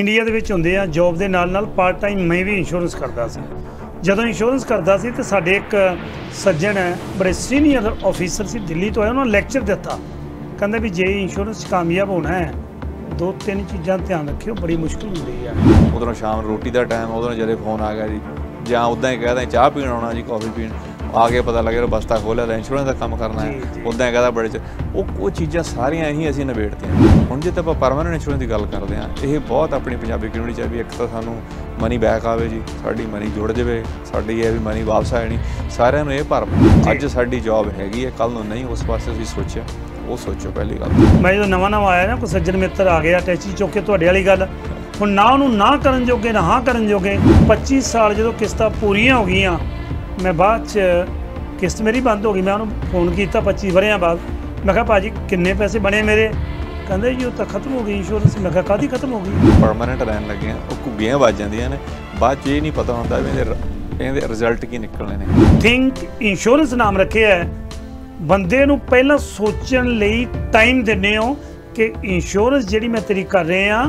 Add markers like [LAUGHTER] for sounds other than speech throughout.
India ਦੇ ਵਿੱਚ ਹੁੰਦੇ ਆ ਜੌਬ ਦੇ ਨਾਲ ਨਾਲ ਪਾਰਟ ਟਾਈਮ ਮੈਂ ਵੀ ਇੰਸ਼ੋਰੈਂਸ ਕਰਦਾ ਸੀ ਜਦੋਂ ਇੰਸ਼ੋਰੈਂਸ ਕਰਦਾ ਸੀ ਤੇ ਸਾਡੇ ਇੱਕ ਸੱਜਣ ਹੈ ਬੜੇ ਸੀਨੀਅਰ ਆਫੀਸਰ ਸੀ ਦਿੱਲੀ ਤੋਂ ਆਇਆ ਉਹਨਾਂ ਲੈਕਚਰ ਦਿੱਤਾ ਕਹਿੰਦਾ ਵੀ ਜੇ ਇੰਸ਼ੋਰੈਂਸ ਕਾਮਯਾਬ ਹੋਣਾ ਹੈ ਦੋ ਤਿੰਨ ਚੀਜ਼ਾਂ ਧਿਆਨ ਰੱਖਿਓ ਬੜੀ ਮੁਸ਼ਕਲ ਹੁੰਦੀ ਆ ਉਦੋਂ ਸ਼ਾਮ ਰੋਟੀ ਦਾ ਟਾਈਮ ਉਦੋਂ ਜਦੇ ਫੋਨ ਆ ਗਿਆ ਜੀ ਜਾਂ ਉਦਾਂ ਹੀ ਕਹਿੰਦਾ ਚਾਹ ਪੀਣ ਆਉਣਾ ਜੀ ਕਾਫੀ ਪੀਣ ਆ ਕੇ ਪਤਾ ਲੱਗਿਆ ਬਸਤਾ ਖੋਲਿਆ ਤਾਂ ਇੰਸ਼ੋਰੈਂਸ ਦਾ ਕੰਮ ਕਰਨਾ ਹੈ ਉਦਾਂ ਹੀ ਕਹਦਾ ਬੜੇ ਚ ਉਹ ਉਹ ਚੀਜ਼ਾਂ ਸਾਰੀਆਂ ਹੀ ਅਸੀਂ ਹਾਂ ਹੁਣ ਜੇ ਤਾਂ ਆਪਾਂ ਪਰਮਨੈਂਟ ਇੰਸ਼ੋਰੈਂਸ ਦੀ ਗੱਲ ਕਰਦੇ ਆ ਇਹ ਬਹੁਤ ਆਪਣੀ ਪੰਜਾਬੀ ਕਮਿਊਨਿਟੀ ਚ ਵੀ ਇੱਕ ਤਾਂ ਸਾਨੂੰ ਮਨੀ ਬੈਕ ਆਵੇ ਜੀ ਸਾਡੀ ਮਨੀ ਜੁੜ ਜਾਵੇ ਸਾਡੀ ਇਹ ਵੀ ਮਨੀ ਵਾਪਸ ਆਣੀ ਸਾਰਿਆਂ ਨੂੰ ਇਹ ਭਰਮ ਅੱਜ ਸਾਡੀ ਜੌਬ ਹੈਗੀ ਹੈ ਕੱਲ ਨੂੰ ਨਹੀਂ ਉਸ ਪਾਸੇ ਅਸੀਂ ਸੋਚਿਆ ਉਹ ਸੋਚੋ ਪਹਿਲੀ ਗੱਲ ਮੈਂ ਜਦੋਂ ਨਵਾਂ ਨਵਾਂ ਆਇਆ ਨਾ ਕੋ ਸੱਜਣ ਮਿੱਤਰ ਆ ਗਿਆ ਟੈਚੀ ਚੁੱਕ ਕੇ ਤੁਹਾਡੇ ਵਾਲੀ ਗੱਲ ਹੁਣ ਨਾ ਉਹਨੂੰ ਨਾ ਕਰਨ ਜੋਗੇ ਨਾ ਹਾਂ ਕਰਨ ਜੋਗੇ 25 ਸਾਲ ਜਦੋਂ ਕਿਸ਼ਤਾਂ ਪੂਰੀਆਂ ਹੋ ਗਈਆਂ ਮੈਂ ਬਾਅਦ ਚ ਕਿਸ਼ਤ ਮੇਰੀ ਬੰਦ ਹੋ ਗਈ ਮੈਂ ਉਹਨੂੰ ਫੋਨ ਕੀਤਾ 25 ਵਰਿਆਂ ਬਾਅਦ ਮੈਂ ਕਿਹਾ ਭਾਜੀ ਕਿੰਨੇ ਪੈਸੇ ਬਣੇ ਮੇਰੇ ਕਹਿੰਦੇ ਜੀ ਉਹ ਤਾਂ ਖਤਮ ਹੋ ਗਈ ਇੰਸ਼ੋਰੈਂਸ ਮੈਂ ਕਿਹਾ ਕਾਦੀ ਖਤਮ ਹੋ ਗਈ ਪਰਮਨੈਂਟ ਰਹਿਣ ਲੱਗੇ ਆ ਉਹ ਘੁੱਗੀਆਂ ਵੱਜ ਜਾਂਦੀਆਂ ਨੇ ਬਾਅਦ ਚ ਇਹ ਨਹੀਂ ਪਤਾ ਹੁੰਦਾ ਵੀ ਇਹਦੇ ਇਹਦੇ ਰਿਜ਼ਲਟ ਕੀ ਨਿਕਲਣੇ ਨੇ ਥਿੰਕ ਇੰਸ਼ੋਰੈਂਸ ਨਾਮ ਰੱਖਿਆ ਹੈ ਬੰਦੇ ਨੂੰ ਪਹਿਲਾਂ ਸੋਚਣ ਲਈ ਟਾਈਮ ਦਿੰਨੇ ਹੋ ਕਿ ਇੰਸ਼ੋਰੈਂਸ ਜਿਹੜੀ ਮੈਂ ਤੇਰੀ ਕਰ ਰਹੇ ਆ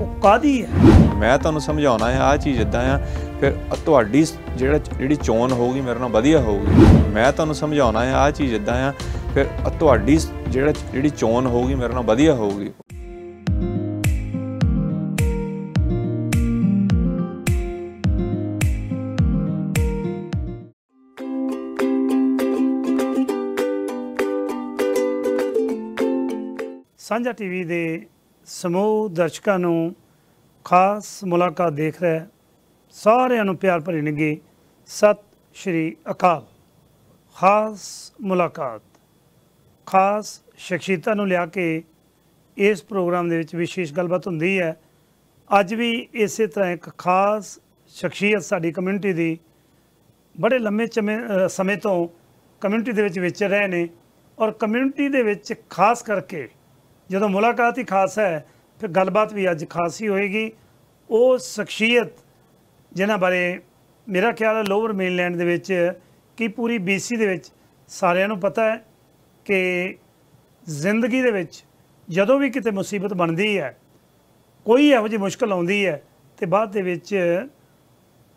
ਉਹ ਕਾਦੀ ਹੈ ਮੈਂ ਤੁਹਾਨੂੰ ਸਮਝਾਉਣਾ ਹੈ ਆ ਚੀਜ਼ ਇਦਾਂ ਆ ਫਿਰ ਤੁਹਾਡੀ ਜਿਹੜਾ ਜਿਹੜੀ ਚੋਣ ਹੋਊਗੀ ਮੇਰੇ ਨਾਲ ਵਧੀਆ ਹੋਊਗੀ ਮੈਂ ਤੁਹਾਨੂੰ ਸਮਝਾਉਣਾ ਆ ਆ ਚੀਜ਼ ਇਦਾਂ ਆ ਫਿਰ ਤੁਹਾਡੀ ਜਿਹੜਾ ਜਿਹੜੀ ਚੋਣ ਹੋਊਗੀ ਮੇਰੇ ਨਾਲ ਵਧੀਆ ਹੋਊਗੀ ਸਾਂਝਾ ਟੀਵੀ ਦੇ ਸਮੂਹ ਦਰਸ਼ਕਾਂ ਨੂੰ ਖਾਸ ਮੁਲਾਕਾਤ ਦੇਖ ਰਿਹਾ ਹੈ ਸਾਰਿਆਂ ਨੂੰ ਪਿਆਰ ਭਰੀ ਨਿੱਗੀ ਸਤ ਸ਼੍ਰੀ ਅਕਾਲ ਖਾਸ ਮੁਲਾਕਾਤ ਖਾਸ ਸ਼ਖਸੀਅਤਾਂ ਨੂੰ ਲਿਆ ਕੇ ਇਸ ਪ੍ਰੋਗਰਾਮ ਦੇ ਵਿੱਚ ਵਿਸ਼ੇਸ਼ ਗੱਲਬਾਤ ਹੁੰਦੀ ਹੈ ਅੱਜ ਵੀ ਇਸੇ ਤਰ੍ਹਾਂ ਇੱਕ ਖਾਸ ਸ਼ਖਸੀਅਤ ਸਾਡੀ ਕਮਿਊਨਿਟੀ ਦੀ ਬੜੇ ਲੰਮੇ ਸਮੇਂ ਤੋਂ ਕਮਿਊਨਿਟੀ ਦੇ ਵਿੱਚ ਵਿਚਰ ਰਹੇ ਨੇ ਔਰ ਕਮਿਊਨਿਟੀ ਦੇ ਵਿੱਚ ਖਾਸ ਕਰਕੇ ਜਦੋਂ ਮੁਲਾਕਾਤ ਹੀ ਖਾਸ ਹੈ ਫਿਰ ਗੱਲਬਾਤ ਵੀ ਅੱਜ ਖਾਸ ਹੀ ਹੋਏਗੀ ਉਹ ਸ਼ਖਸੀਅਤ ਜਿਨ੍ਹਾਂ ਬਾਰੇ ਮੇਰਾ ਖਿਆਲ ਹੈ ਲੋਅਰ ਮੇਨਲੈਂਡ ਦੇ ਵਿੱਚ ਕਿ ਪੂਰੀ ਬੀਸੀ ਦੇ ਵਿੱਚ ਸਾਰਿਆਂ ਨੂੰ ਪਤਾ ਹੈ ਕਿ ਜ਼ਿੰਦਗੀ ਦੇ ਵਿੱਚ ਜਦੋਂ ਵੀ ਕਿਤੇ ਮੁਸੀਬਤ ਬਣਦੀ ਹੈ ਕੋਈ ਇਹੋ ਜਿਹੀ ਮੁਸ਼ਕਲ ਆਉਂਦੀ ਹੈ ਤੇ ਬਾਅਦ ਦੇ ਵਿੱਚ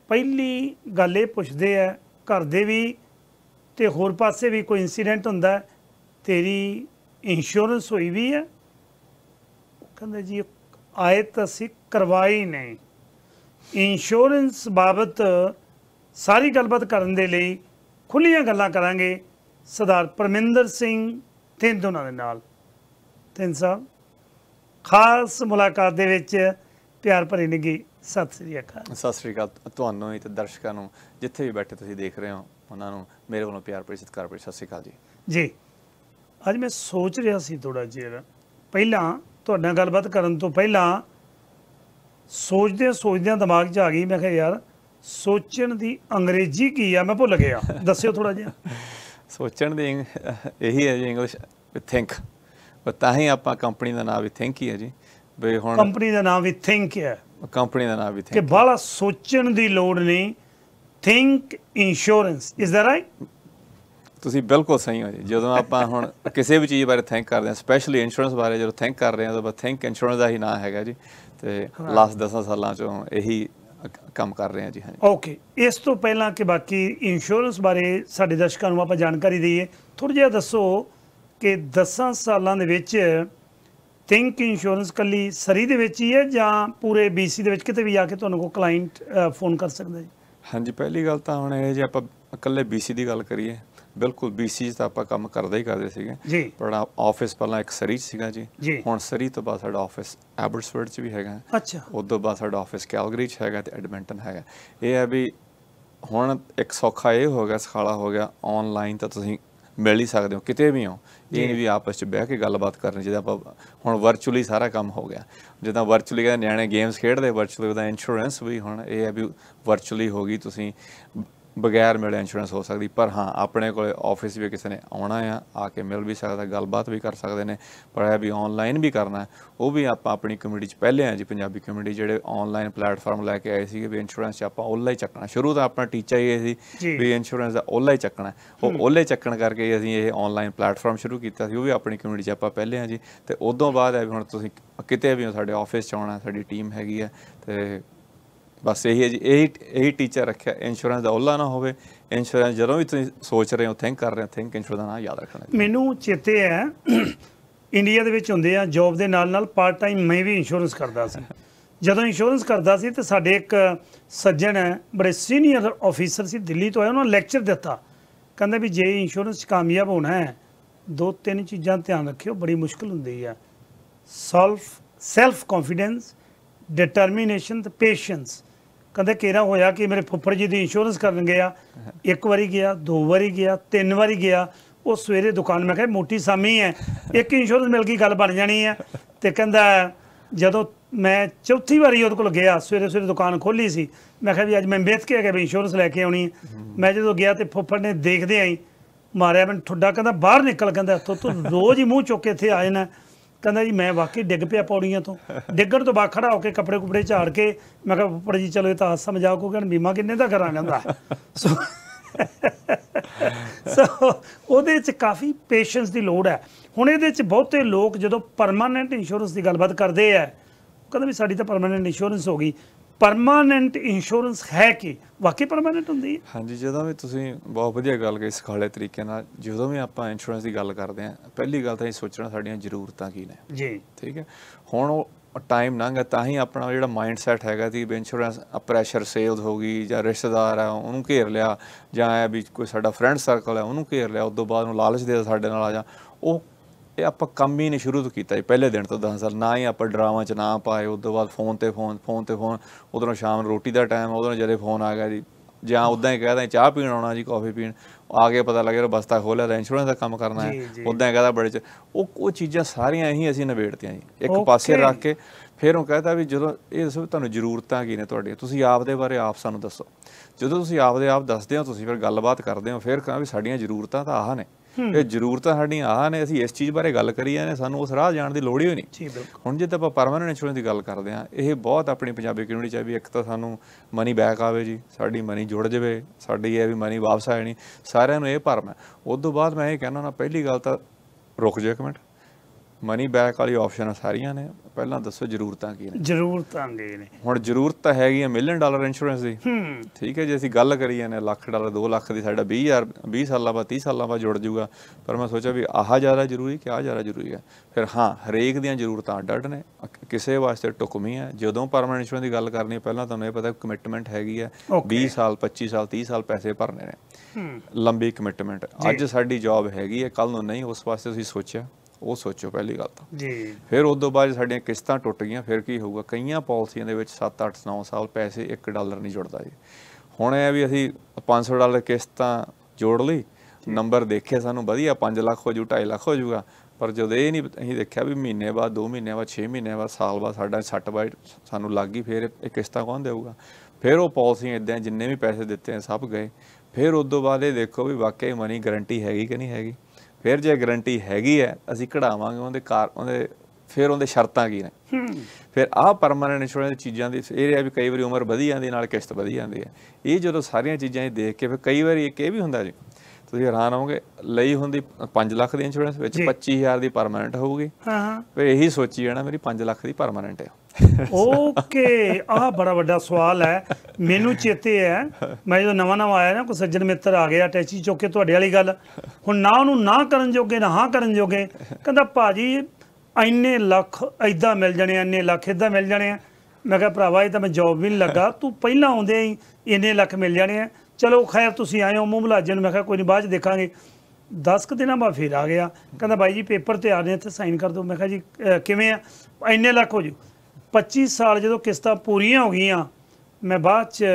ਪਹਿਲੀ ਗੱਲ ਇਹ ਪੁੱਛਦੇ ਆ ਘਰ ਦੇ ਵੀ ਤੇ ਹੋਰ ਪਾਸੇ ਵੀ ਕੋਈ ਇਨਸੀਡੈਂਟ ਹੁੰਦਾ ਤੇਰੀ ਇੰਸ਼ੋਰੈਂਸ ਹੋਈ ਵੀ ਹੈ ਕਹਿੰਦੇ ਜੀ ਆਇਤ ਅਸੀਂ ਕਰਵਾਈ ਨਹੀਂ ਇੰਸ਼ੋਰੈਂਸ ਬਾਬਤ ਸਾਰੀ ਗੱਲਬਾਤ ਕਰਨ ਦੇ ਲਈ ਖੁੱਲੀਆਂ ਗੱਲਾਂ ਕਰਾਂਗੇ ਸਰਦਾਰ ਪਰਮਿੰਦਰ ਸਿੰਘ ਤਿੰਨ ਦੋਨਾਂ ਦੇ ਨਾਲ ਤਿੰਨ ਸਾਹਿਬ ਖਾਸ ਮੁਲਾਕਾਤ ਦੇ ਵਿੱਚ ਪਿਆਰ ਭਰੀ ਨਿੱਗੀ ਸਤਿ ਸ੍ਰੀ ਅਕਾਲ ਸਤਿ ਸ੍ਰੀ ਅਕਾਲ ਤੁਹਾਨੂੰ ਹੀ ਤੇ ਦਰਸ਼ਕਾਂ ਨੂੰ ਜਿੱਥੇ ਵੀ ਬੈਠੇ ਤੁਸੀਂ ਦੇਖ ਰਹੇ ਹੋ ਉਹਨਾਂ ਨੂੰ ਮੇਰੇ ਵੱਲੋਂ ਪਿਆਰ ਭਰੀ ਸਤਿਕਾਰ ਭਰੀ ਸਤਿ ਸ੍ਰੀ ਅਕਾਲ ਜੀ ਜੀ ਅੱਜ ਮੈਂ ਸੋਚ ਰਿਹਾ ਸੀ ਥੋੜਾ ਜਿਹਾ ਪਹਿਲਾਂ ਤੁਹਾਡਾ ਗੱਲਬਾਤ ਕਰਨ ਤੋਂ ਪਹਿਲਾਂ ਸੋਚਦੇ ਸੋਚਦਿਆਂ ਦਿਮਾਗ 'ਚ ਆ ਗਈ ਮੈਂ ਕਿਹਾ ਯਾਰ ਸੋਚਣ ਦੀ ਅੰਗਰੇਜ਼ੀ ਕੀ ਆ ਮੈਂ ਭੁੱਲ ਗਿਆ ਦੱਸਿਓ ਥੋੜਾ ਜਿਹਾ [LAUGHS] ਸੋਚਣ ਦੀ ਇਹੀ ਹੈ ਜੀ ਇੰਗਲਿਸ਼ ਥਿੰਕ ਤਾਂ ਹੀ ਆਪਾਂ ਕੰਪਨੀ ਦਾ ਨਾਮ ਵੀ ਥਿੰਕ ਹੀ ਹੈ ਜੀ ਵੀ ਹੁਣ ਕੰਪਨੀ ਦਾ ਨਾਮ ਵੀ ਥਿੰਕ ਹੈ ਕੰਪਨੀ ਦਾ ਨਾਮ ਵੀ ਥਿੰਕ ਕਿ ਬਾਲਾ ਸੋਚਣ ਦੀ ਲੋੜ ਨਹੀਂ Think Insurance is that right ਤੁਸੀਂ ਬਿਲਕੁਲ ਸਹੀ ਹੋ ਜੀ ਜਦੋਂ ਆਪਾਂ ਹੁਣ ਕਿਸੇ ਵੀ ਚੀਜ਼ ਬਾਰੇ ਥਿੰਕ ਕਰਦੇ ਹਾਂ ਸਪੈਸ਼ਲੀ ਇੰਸ਼ੋਰੈਂਸ ਬਾਰੇ ਜਦੋਂ ਥਿੰਕ ਕਰ ਰਹੇ ਹਾਂ ਤਾਂ ਬਸ ਥਿੰਕ ਇੰਸ਼ੋਰੈਂਸ ਦਾ ਹੀ ਨਾਮ ਹੈਗਾ ਜੀ ਤੇ ਲਾਸਟ 10 ਸਾਲਾਂ ਚੋਂ ਇਹੀ ਕੰਮ ਕਰ ਰਹੇ ਹਾਂ ਜੀ ਹਾਂ ਓਕੇ ਇਸ ਤੋਂ ਪਹਿਲਾਂ ਕਿ ਬਾਕੀ ਇੰਸ਼ੋਰੈਂਸ ਬਾਰੇ ਸਾਡੇ ਦਰਸ਼ਕਾਂ ਨੂੰ ਆਪਾਂ ਜਾਣਕਾਰੀ ਦਈਏ ਥੋੜਾ ਜਿਹਾ ਦੱਸੋ ਕਿ 10 ਸਾਲਾਂ ਦੇ ਵਿੱਚ ਥਿੰਕ ਇੰਸ਼ੋਰੈਂਸ ਕੱਲੀ ਸਰੀ ਦੇ ਵਿੱਚ ਹੀ ਹੈ ਜਾਂ ਪੂਰੇ ਬੀਸੀ ਦੇ ਵਿੱਚ ਕਿਤੇ ਵੀ ਜਾ ਕੇ ਤੁਹਾਨੂੰ ਕੋ ਕਲਾਇੰਟ ਫੋਨ ਕਰ ਸਕਦਾ ਜੀ ਹਾਂਜੀ ਪਹਿਲੀ ਗੱਲ ਤਾਂ ਹੁਣ ਇਹ ਜੇ ਆਪਾਂ ਇਕੱਲੇ ਬੀਸੀ ਦੀ ਗੱਲ ਕਰੀਏ ਬਿਲਕੁਲ ਬੀਸੀਜ ਤਾਂ ਆਪਾਂ ਕੰਮ ਕਰਦੇ ਹੀ ਕਰਦੇ ਸੀਗੇ ਜੀ ਪਰ ਆਫਿਸ ਪਹਿਲਾਂ ਇੱਕ ਸਰੀ ਸੀਗਾ ਜੀ ਹੁਣ ਸਰੀ ਤੋਂ ਬਾਅਦ ਸਾਡਾ ਆਫਿਸ ਐਬਰਸਵਰਡ 'ਚ ਵੀ ਹੈਗਾ ਅੱਛਾ ਉਦੋਂ ਬਾਅਦ ਸਾਡਾ ਆਫਿਸ ਕੈਲਗਰੀ 'ਚ ਹੈਗਾ ਤੇ ਐਡਮਿੰਟਨ ਹੈਗਾ ਇਹ ਹੈ ਵੀ ਹੁਣ ਇੱਕ ਸੌਖਾ ਇਹ ਹੋ ਗਿਆ ਸਖਾਲਾ ਹੋ ਗਿਆ ਆਨਲਾਈਨ ਤਾਂ ਤੁਸੀਂ ਮਿਲ ਹੀ ਸਕਦੇ ਹੋ ਕਿਤੇ ਵੀ ਹੋ ਇਹ ਵੀ ਆਪਸ ਚ ਬਹਿ ਕੇ ਗੱਲਬਾਤ ਕਰਨੀ ਜਿਹਦਾ ਆਪਾਂ ਹੁਣ ਵਰਚੁਅਲੀ ਸਾਰਾ ਕੰਮ ਹੋ ਗਿਆ ਜਿੱਦਾਂ ਵਰਚੁਅਲੀ ਕਹਿੰਦੇ ਨਿਆਣੇ ਗੇਮਸ ਖੇਡਦੇ ਵਰਚੁਅਲੀ ਉਹਦਾ ਇੰਸ਼ੋਰੈਂਸ ਵੀ ਹੁਣ ਇਹ ਹੈ ਵੀ ਵਰਚੁਅਲੀ ਹੋ ਗਈ ਤੁਸੀਂ ਬਗੈਰ ਮਿਲੇ ਇੰਸ਼ੋਰੈਂਸ ਹੋ ਸਕਦੀ ਪਰ ਹਾਂ ਆਪਣੇ ਕੋਲੇ ਆਫਿਸ ਵੀ ਕਿਸੇ ਨੇ ਆਉਣਾ ਆ ਆ ਕੇ ਮਿਲ ਵੀ ਸਕਦਾ ਗੱਲਬਾਤ ਵੀ ਕਰ ਸਕਦੇ ਨੇ ਪਰ ਇਹ ਵੀ ਆਨਲਾਈਨ ਵੀ ਕਰਨਾ ਉਹ ਵੀ ਆਪਾਂ ਆਪਣੀ ਕਮਿਊਨਿਟੀ ਚ ਪਹਿਲੇ ਆ ਜੀ ਪੰਜਾਬੀ ਕਮਿਊਨਿਟੀ ਜਿਹੜੇ ਆਨਲਾਈਨ ਪਲੇਟਫਾਰਮ ਲੈ ਕੇ ਆਏ ਸੀਗੇ ਵੀ ਇੰਸ਼ੋਰੈਂਸ ਚ ਆਪਾਂ ਓਲਾ ਹੀ ਚੱਕਣਾ ਸ਼ੁਰੂ ਤਾਂ ਆਪਣਾ ਟੀਚਾ ਹੀ ਇਹ ਸੀ ਵੀ ਇੰਸ਼ੋਰੈਂਸ ਦਾ ਓਲਾ ਹੀ ਚੱਕਣਾ ਉਹ ਓਲੇ ਚੱਕਣ ਕਰਕੇ ਅਸੀਂ ਇਹ ਆਨਲਾਈਨ ਪਲੇਟਫਾਰਮ ਸ਼ੁਰੂ ਕੀਤਾ ਸੀ ਉਹ ਵੀ ਆਪਣੀ ਕਮਿਊਨਿਟੀ ਚ ਆਪਾਂ ਪਹਿਲੇ ਆ ਜੀ ਤੇ ਉਦੋਂ ਬਾਅਦ ਹੈ ਵੀ ਹੁਣ ਤੁਸੀਂ ਕਿਤੇ ਵੀ ਸਾਡੇ ਆਫਿਸ ਚ ਆਉਣਾ ਸਾਡੀ ਟੀਮ ਹੈਗੀ ਆ ਤੇ ਬਸ ਇਹੀ ਹੈ ਜੀ ਇਹ ਇਹੀ ਟੀਚਰ ਰੱਖਿਆ ਇੰਸ਼ੋਰੈਂਸ ਦਾ ਉਹਲਾ ਨਾ ਹੋਵੇ ਇੰਸ਼ੋਰੈਂਸ ਜਦੋਂ ਵੀ ਤੁਸੀਂ ਸੋਚ ਰਹੇ ਹੋ ਥਿੰਕ ਕਰ ਰਹੇ ਹੋ ਥਿੰਕ ਇੰਸ਼ੋਰੈਂਸ ਦਾ ਨਾਮ ਯਾਦ ਰੱਖਣਾ ਮੈਨੂੰ ਚੇਤੇ ਹੈ ਇੰਡੀਆ ਦੇ ਵਿੱਚ ਹੁੰਦੇ ਆ ਜੌਬ ਦੇ ਨਾਲ ਨਾਲ ਪਾਰਟ ਟਾਈਮ ਮੈਂ ਵੀ ਇੰਸ਼ੋਰੈਂਸ ਕਰਦਾ ਸੀ ਜਦੋਂ ਇੰਸ਼ੋਰੈਂਸ ਕਰਦਾ ਸੀ ਤੇ ਸਾਡੇ ਇੱਕ ਸੱਜਣ ਹੈ ਬੜੇ ਸੀਨੀਅਰ ਆਫੀਸਰ ਸੀ ਦਿੱਲੀ ਤੋਂ ਆਇਆ ਉਹਨਾਂ ਲੈਕਚਰ ਦਿੱਤਾ ਕਹਿੰਦਾ ਵੀ ਜੇ ਇੰਸ਼ੋਰੈਂਸ ਕਾਮਯਾਬ ਹੋਣਾ ਹੈ ਦੋ ਤਿੰਨ ਚੀਜ਼ਾਂ ਧਿਆਨ ਰੱਖਿਓ ਬੜੀ ਮੁਸ਼ਕਲ ਹੁੰਦੀ ਆ ਸੈਲਫ ਸੈਲਫ ਕੌਨਫੀਡੈਂਸ ਡਿਟਰਮੀਨੇਸ਼ਨ ਤੇ ਪੇਸ਼ੈਂਸ ਕਹਿੰਦੇ ਕੇਰਾ ਹੋਇਆ ਕਿ ਮੇਰੇ ਫੁੱਫੜ ਜੀ ਦੀ ਇੰਸ਼ੋਰੈਂਸ ਕਰਨ ਗਿਆ ਇੱਕ ਵਾਰੀ ਗਿਆ ਦੋ ਵਾਰੀ ਗਿਆ ਤਿੰਨ ਵਾਰੀ ਗਿਆ ਉਹ ਸਵੇਰੇ ਦੁਕਾਨ ਮੈਂ ਕਿਹਾ ਮੋਟੀ ਸਾਮੀ ਹੈ ਇੱਕ ਇੰਸ਼ੋਰੈਂਸ ਮਿਲ ਗਈ ਗੱਲ ਬਣ ਜਾਣੀ ਹੈ ਤੇ ਕਹਿੰਦਾ ਜਦੋਂ ਮੈਂ ਚੌਥੀ ਵਾਰੀ ਉਹਦੇ ਕੋਲ ਗਿਆ ਸਵੇਰੇ ਸਵੇਰੇ ਦੁਕਾਨ ਖੋਲੀ ਸੀ ਮੈਂ ਕਿਹਾ ਵੀ ਅੱਜ ਮੈਂ ਵੇਚ ਕੇ ਆ ਗਿਆ ਵੀ ਇੰਸ਼ੋਰੈਂਸ ਲੈ ਕੇ ਆਉਣੀ ਹੈ ਮੈਂ ਜਦੋਂ ਗਿਆ ਤੇ ਫੁੱਫੜ ਨੇ ਦੇਖਦੇ ਆਈ ਮਾਰਿਆ ਮੈਨੂੰ ਠੁੱਡਾ ਕਹਿੰਦਾ ਬਾਹਰ ਨਿਕਲ ਕਹਿੰਦਾ ਤੂੰ ਰੋਜ਼ ਹੀ ਮੂੰਹ ਚੁੱਕ ਕੇ ਇੱਥੇ ਆ ਜਾਣਾ ਕਹਿੰਦਾ ਜੀ ਮੈਂ ਵਾਕਈ ਡਿੱਗ ਪਿਆ ਪੌੜੀਆਂ ਤੋਂ ਡਿੱਗਣ ਤੋਂ ਬਾਅਦ ਖੜਾ ਹੋ ਕੇ ਕੱਪੜੇ ਕੁਪੜੇ ਝਾੜ ਕੇ ਮੈਂ ਕਿਹਾ ਪਰ ਜੀ ਚਲੋ ਇਹ ਤਾਂ ਹਾਸਾ ਮਜ਼ਾਕ ਹੋ ਗਿਆ ਬੀਮਾ ਕਿੰਨੇ ਦਾ ਕਰਾਂ ਕਹਿੰਦਾ ਸੋ ਸੋ ਉਹਦੇ ਵਿੱਚ ਕਾਫੀ ਪੇਸ਼ੈਂਸ ਦੀ ਲੋੜ ਹੈ ਹੁਣ ਇਹਦੇ ਵਿੱਚ ਬਹੁਤੇ ਲੋਕ ਜਦੋਂ ਪਰਮਾਨੈਂਟ ਇੰਸ਼ੋਰੈਂਸ ਦੀ ਗੱਲਬਾਤ ਕਰਦੇ ਆ ਕਹਿੰਦੇ ਵੀ ਸਾਡੀ ਤਾਂ ਪਰਮਾਨੈਂਟ ਇੰਸ਼ੋਰੈਂਸ ਹੋ ਗਈ ਪਰਮਾਨੈਂਟ ਇੰਸ਼ੋਰੈਂਸ ਹੈ ਕਿ ਵਾਕਈ ਪਰਮਾਨੈਂਟ ਹੁੰਦੀ ਹੈ ਹਾਂਜੀ ਜਦੋਂ ਵੀ ਤੁਸੀਂ ਬਹੁਤ ਵਧੀਆ ਗੱਲ ਕਹੀ ਸਖਾਲੇ ਤਰੀਕੇ ਨਾਲ ਜਦੋਂ ਵੀ ਆਪਾਂ ਇੰਸ਼ੋਰੈਂਸ ਦੀ ਗੱਲ ਕਰਦੇ ਆਂ ਪਹਿਲੀ ਗੱਲ ਤਾਂ ਇਹ ਸੋਚਣਾ ਸਾਡੀਆਂ ਜ਼ਰੂਰਤਾਂ ਕੀ ਨੇ ਜੀ ਠੀਕ ਹੈ ਹੁਣ ਉਹ ਟਾਈਮ ਲੰਘਾ ਤਾਂ ਹੀ ਆਪਣਾ ਜਿਹੜਾ ਮਾਈਂਡ ਸੈਟ ਹੈਗਾ ਸੀ ਇੰਸ਼ੋਰੈਂਸ ਪ੍ਰੈਸ਼ਰ ਸੇਲਸ ਹੋ ਗਈ ਜਾਂ ਰਿਸ਼ਤੇਦਾਰ ਆ ਉਹਨੂੰ ਘੇਰ ਲਿਆ ਜਾਂ ਵੀ ਕੋਈ ਸਾਡਾ ਫਰੈਂਡ ਸਰਕਲ ਹੈ ਉਹਨੂੰ ਘੇਰ ਲਿਆ ਉਸ ਤੋਂ ਬਾਅਦ ਉਹ ਲਾਲਚ ਦੇ ਸਾਡੇ ਨਾਲ ਆ ਜਾ ਉਹ ਇਹ ਆਪਾਂ ਕੰਮ ਹੀ ਨਹੀਂ ਸ਼ੁਰੂ ਤੋਂ ਕੀਤਾ ਜੀ ਪਹਿਲੇ ਦਿਨ ਤੋਂ 10 ਸਾਲ ਨਾ ਹੀ ਆਪਾਂ ਡਰਾਮਾ ਚ ਨਾ ਪਾਏ ਉਸ ਤੋਂ ਬਾਅਦ ਫੋਨ ਤੇ ਫੋਨ ਫੋਨ ਤੇ ਫੋਨ ਉਦੋਂ ਸ਼ਾਮ ਨੂੰ ਰੋਟੀ ਦਾ ਟਾਈਮ ਉਦੋਂ ਜਦੇ ਫੋਨ ਆ ਗਿਆ ਜੀ ਜਾਂ ਉਦਾਂ ਹੀ ਕਹਦਾ ਚਾਹ ਪੀਣ ਆਉਣਾ ਜੀ ਕਾਫੀ ਪੀਣ ਆ ਕੇ ਪਤਾ ਲੱਗਿਆ ਬਸਤਾ ਖੋਲਿਆ ਤਾਂ ਇੰਸ਼ੋਰੈਂਸ ਦਾ ਕੰਮ ਕਰਨਾ ਹੈ ਉਦਾਂ ਹੀ ਕਹਦਾ ਬੜੇ ਚ ਉਹ ਉਹ ਚੀਜ਼ਾਂ ਸਾਰੀਆਂ ਇਹੀ ਅਸੀਂ ਨਵੇੜਤੀਆਂ ਜੀ ਇੱਕ ਪਾਸੇ ਰੱਖ ਕੇ ਫਿਰ ਉਹ ਕਹਦਾ ਵੀ ਜਦੋਂ ਇਹ ਦੱਸੋ ਤੁਹਾਨੂੰ ਜ਼ਰੂਰਤਾਂ ਕੀ ਨੇ ਤੁਹਾਡੀਆਂ ਤੁਸੀਂ ਆਪ ਦੇ ਬਾਰੇ ਆਪ ਸਾਨੂੰ ਦੱਸੋ ਜਦੋਂ ਤੁਸੀਂ ਆਪ ਦੇ ਆਪ ਦੱਸਦੇ ਹੋ ਤੁਸੀਂ ਫਿਰ ਗੱਲਬਾਤ ਕਰਦੇ ਹੋ ਫਿਰ ਕਹਾਂ ਵੀ ਸਾਡੀਆਂ ਜ਼ਰੂਰਤਾਂ ਤਾਂ ਆਹ ਨੇ ਇਹ ਜ਼ਰੂਰਤਾਂ ਸਾਡੀਆਂ ਆਹ ਨੇ ਅਸੀਂ ਇਸ ਚੀਜ਼ ਬਾਰੇ ਗੱਲ ਕਰੀ ਨੇ ਸਾਨੂੰ ਉਸ ਰਾਹ ਜਾਣ ਦੀ ਲੋੜ ਹੀ ਨਹੀਂ ਜੀ ਬਿਲਕੁਲ ਹੁਣ ਜੇ ਤਾਂ ਆਪਾਂ ਪਰਮਨੈਂਟ ਇੰਸ਼ੋਰੈਂਸ ਦੀ ਗੱਲ ਕਰਦੇ ਆ ਇਹ ਬਹੁਤ ਆਪਣੀ ਪੰਜਾਬੀ ਕਮਿਊਨਿਟੀ ਚਾਹੀਦੀ ਇੱਕ ਤਾਂ ਸਾਨੂੰ ਮਨੀ ਬੈਕ ਆਵੇ ਜੀ ਸਾਡੀ ਮਨੀ ਜੁੜ ਜਾਵੇ ਸਾਡੀ ਇਹ ਵੀ ਮਨੀ ਵਾਪਸ ਆ ਜਾਣੀ ਸਾਰਿਆਂ ਨੂੰ ਇਹ ਭਰਮ ਹੈ ਉਸ ਤੋਂ ਬਾਅਦ ਮੈਂ ਇਹ ਕਹਿਣਾ ਨਾ ਪਹਿਲੀ ਗੱਲ ਤਾਂ ਰੁਕ ਜਾਓ ਇੱਕ ਮਿੰਟ ਮਨੀ ਬੈਕ ਵਾਲੀ ਆਪਸ਼ਨ ਸਾਰੀਆਂ ਨੇ ਪਹਿਲਾਂ ਦੱਸੋ ਜ਼ਰੂਰਤਾਂ ਕੀ ਨੇ ਜ਼ਰੂਰਤਾਂ ਕੀ ਨੇ ਹੁਣ ਜ਼ਰੂਰਤ ਤਾਂ ਹੈਗੀ ਹੈ ਮਿਲੀਅਨ ਡਾਲਰ ਇੰਸ਼ੋਰੈਂਸ ਦੀ ਠੀਕ ਹੈ ਜੇ ਅਸੀਂ ਗੱਲ ਕਰੀਏ ਨੇ ਲੱਖ ਡਾਲਰ 2 ਲੱਖ ਦੀ ਸਾਡਾ 20000 20 ਸਾਲਾਂ ਬਾਅਦ 30 ਸਾਲਾਂ ਬਾਅਦ ਜੁੜ ਜਾਊਗਾ ਪਰ ਮੈਂ ਸੋਚਿਆ ਵੀ ਆਹ ਜ਼ਿਆਦਾ ਜ਼ਰੂਰੀ ਕਿ ਆਹ ਜ਼ਿਆਦਾ ਜ਼ਰੂਰੀ ਹੈ ਫਿਰ ਹਾਂ ਹਰੇਕ ਦੀਆਂ ਜ਼ਰੂਰਤਾਂ ਅੱਡ ਅੱਡ ਨੇ ਕਿਸੇ ਵਾਸਤੇ ਟੁਕਮੀ ਹੈ ਜਦੋਂ ਪਰਮਨੈਂਟ ਇੰਸ਼ੋਰੈਂਸ ਦੀ ਗੱਲ ਕਰਨੀ ਪਹਿਲਾਂ ਤੁਹਾਨੂੰ ਇਹ ਪਤਾ ਕਮਿਟਮੈਂਟ ਹੈਗੀ ਹੈ 20 ਸਾਲ 25 ਸਾਲ 30 ਸਾਲ ਪੈਸੇ ਭਰਨੇ ਨੇ ਲੰਬੀ ਕਮਿਟਮੈਂਟ ਅੱਜ ਸਾਡੀ ਜੌਬ ਹੈਗੀ ਹੈ ਕੱਲ ਨੂੰ ਨਹੀਂ ਉਸ ਵਾਸਤੇ ਤੁਸੀਂ ਸੋਚਿਆ ਉਹ ਸੋਚੋ ਪਹਿਲੀ ਗੱਲ ਤਾਂ ਜੀ ਫਿਰ ਉਸ ਤੋਂ ਬਾਅਦ ਸਾਡੀਆਂ ਕਿਸ਼ਤਾਂ ਟੁੱਟ ਗਈਆਂ ਫਿਰ ਕੀ ਹੋਊਗਾ ਕਈਆਂ ਪਾਲਿਸੀਆਂ ਦੇ ਵਿੱਚ 7 8 9 ਸਾਲ ਪੈਸੇ 1 ਡਾਲਰ ਨਹੀਂ ਜੁੜਦਾ ਜੀ ਹੁਣ ਇਹ ਵੀ ਅਸੀਂ 500 ਡਾਲਰ ਕਿਸ਼ਤਾਂ ਜੋੜ ਲਈ ਨੰਬਰ ਦੇਖਿਆ ਸਾਨੂੰ ਵਧੀਆ 5 ਲੱਖ ਹੋ ਜੂ 2.5 ਲੱਖ ਹੋ ਜੂਗਾ ਪਰ ਜਦੋਂ ਇਹ ਨਹੀਂ ਅਸੀਂ ਦੇਖਿਆ ਵੀ ਮਹੀਨੇ ਬਾਅਦ 2 ਮਹੀਨੇ ਬਾਅਦ 6 ਮਹੀਨੇ ਬਾਅਦ ਸਾਲ ਬਾਅਦ ਸਾਡਾ 60 ਬਾਈ ਸਾਨੂੰ ਲੱਗ ਗਈ ਫਿਰ ਇਹ ਕਿਸ਼ਤਾਂ ਕੌਣ ਦੇਊਗਾ ਫਿਰ ਉਹ ਪਾਲਿਸੀਆਂ ਇਦਾਂ ਜਿੰਨੇ ਵੀ ਪੈਸੇ ਦਿੱਤੇ ਸਭ ਗਏ ਫਿਰ ਉਸ ਤੋਂ ਬਾਅਦ ਇਹ ਦੇਖੋ ਵੀ ਵਾਕਈ ਮਨੀ ਗਾਰੰਟੀ ਹੈਗੀ ਕਿ ਨਹੀਂ ਹੈਗੀ ਫਿਰ ਜੇ ਗਾਰੰਟੀ ਹੈਗੀ ਹੈ ਅਸੀਂ ਕਢਾਵਾਂਗੇ ਉਹਦੇ ਕਾਰ ਉਹਦੇ ਫਿਰ ਉਹਦੇ ਸ਼ਰਤਾਂ ਕੀ ਨੇ ਫਿਰ ਆਹ ਪਰਮਨੈਂਟ ਇੰਸ਼ੋਰੈਂਸ ਚੀਜ਼ਾਂ ਦੀ ਇਹ ਰਿਹਾ ਵੀ ਕਈ ਵਾਰੀ ਉਮਰ ਵਧੀ ਜਾਂਦੀ ਨਾਲ ਕਿਸ਼ਤ ਵਧੀ ਜਾਂਦੀ ਹੈ ਇਹ ਜਦੋਂ ਸਾਰੀਆਂ ਚੀਜ਼ਾਂ ਇਹ ਦੇਖ ਕੇ ਫਿਰ ਕਈ ਵਾਰੀ ਇੱਕ ਇਹ ਵੀ ਹੁੰਦਾ ਜੀ ਤੁਸੀਂ ਹੈਰਾਨ ਹੋਵੋਗੇ ਲਈ ਹੁੰਦੀ 5 ਲੱਖ ਦੀ ਇੰਸ਼ੋਰੈਂਸ ਵਿੱਚ 25000 ਦੀ ਪਰਮਨੈਂਟ ਹੋਊਗੀ ਹਾਂ ਹਾਂ ਫਿਰ ਇਹੀ ਸੋਚੀ ਜਾਣਾ ਮੇਰੀ 5 ਲੱਖ ਦੀ ਪਰਮਨੈਂਟ ਹੈ ਓਕੇ ਆਹ ਬੜਾ ਵੱਡਾ ਸਵਾਲ ਹੈ ਮੈਨੂੰ ਚੇਤੇ ਹੈ ਮੈਂ ਜਦੋਂ ਨਵਾਂ ਨਵਾਂ ਆਇਆ ਨਾ ਕੋ ਸੱਜਣ ਮਿੱਤਰ ਆ ਗਿਆ ਟੈਚੀ ਚੁੱਕ ਕੇ ਤੁਹਾਡੇ ਵਾਲੀ ਗੱਲ ਹੁਣ ਨਾ ਉਹਨੂੰ ਨਾ ਕਰਨ ਜੋਗੇ ਨਾ ਹਾਂ ਕਰਨ ਜੋਗੇ ਕਹਿੰਦਾ ਭਾਜੀ ਇੰਨੇ ਲੱਖ ਐਦਾਂ ਮਿਲ ਜਾਣੇ ਇੰਨੇ ਲੱਖ ਐਦਾਂ ਮਿਲ ਜਾਣੇ ਮੈਂ ਕਿਹਾ ਭਰਾਵਾ ਇਹ ਤਾਂ ਮੈਂ ਜੌਬ ਵੀ ਨਹੀਂ ਲੱਗਾ ਤੂੰ ਪਹਿਲਾਂ ਆਉਂਦੇ ਹੀ ਇੰਨੇ ਲੱਖ ਮਿਲ ਜਾਣੇ ਆ ਚਲੋ ਖੈਰ ਤੁਸੀਂ ਆਏ ਹੋ ਮੁਮਲਾਜਨ ਮੈਂ ਕਿਹਾ ਕੋਈ ਨਹੀਂ ਬਾਅਦ ਚ ਦੇਖਾਂਗੇ 10 ਕ ਦਿਨਾਂ ਬਾਅਦ ਫੇਰ ਆ ਗਿਆ ਕਹਿੰਦਾ ਬਾਈ ਜੀ ਪੇਪਰ ਤਿਆਰ ਨੇ ਇੱਥੇ ਸਾਈਨ ਕਰ ਦਿਓ ਮੈਂ ਕਿਹਾ ਜੀ ਕਿਵੇਂ ਆ ਇੰਨੇ ਲੱਖ ਹੋ ਜੂ 25 ਸਾਲ ਜਦੋਂ ਕਿਸ਼ਤਾਂ ਪੂਰੀਆਂ ਹੋ ਗਈਆਂ ਮੈਂ ਬਾਅਦ ਚ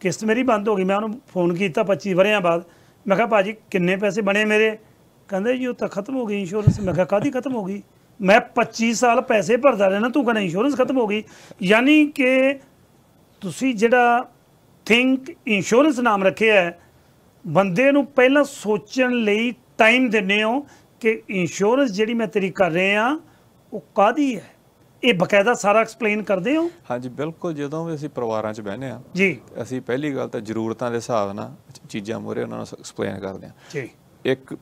ਕਿਸ਼ਤ ਮੇਰੀ ਬੰਦ ਹੋ ਗਈ ਮੈਂ ਉਹਨੂੰ ਫੋਨ ਕੀਤਾ 25 ਵਰਿਆਂ ਬਾਅਦ ਮੈਂ ਕਿਹਾ ਭਾਜੀ ਕਿੰਨੇ ਪੈਸੇ ਬਣੇ ਮੇਰੇ ਕਹਿੰਦੇ ਜੀ ਉਹ ਤਾਂ ਖਤਮ ਹੋ ਗਈ ਇੰਸ਼ੋਰੈਂਸ ਮੈਂ ਕਿਹਾ ਕਾਦੀ ਖਤਮ ਹੋ ਗਈ ਮੈਂ 25 ਸਾਲ ਪੈਸੇ ਭਰਦਾ ਰਹਿਣਾ ਤੂੰ ਕਹਿੰਦਾ ਇੰਸ਼ੋਰੈਂਸ ਖਤਮ ਹੋ ਗਈ ਯਾਨੀ ਕਿ ਤੁਸੀਂ ਜਿਹੜਾ ਥਿੰਕ ਇੰਸ਼ੋਰੈਂਸ ਨਾਮ ਰੱਖਿਆ ਹੈ ਬੰਦੇ ਨੂੰ ਪਹਿਲਾਂ ਸੋਚਣ ਲਈ ਟਾਈਮ ਦਿੰਦੇ ਹੋ ਕਿ ਇੰਸ਼ੋਰੈਂਸ ਜਿਹੜੀ ਮੈਂ ਤੇਰੀ ਕਰ ਰਿਹਾ ਉਹ ਕਾਦੀ ਹੈ ਇਹ ਬਕਾਇਦਾ ਸਾਰਾ ਐਕਸਪਲੇਨ ਕਰਦੇ ਹੋ ਹਾਂਜੀ ਬਿਲਕੁਲ ਜਦੋਂ ਵੀ ਅਸੀਂ ਪਰਿਵਾਰਾਂ 'ਚ ਬਹਿੰਦੇ ਆ ਜੀ ਅਸੀਂ ਪਹਿਲੀ ਗੱਲ ਤਾਂ ਜ਼ਰੂਰਤਾਂ ਦੇ ਹਿਸਾਬ ਨਾਲ ਚੀਜ਼ਾਂ ਮੋਰੇ ਉਹਨਾਂ ਨੂੰ ਐਕਸਪਲੇਨ ਕਰਦੇ ਆ ਜੀ ਇੱਕ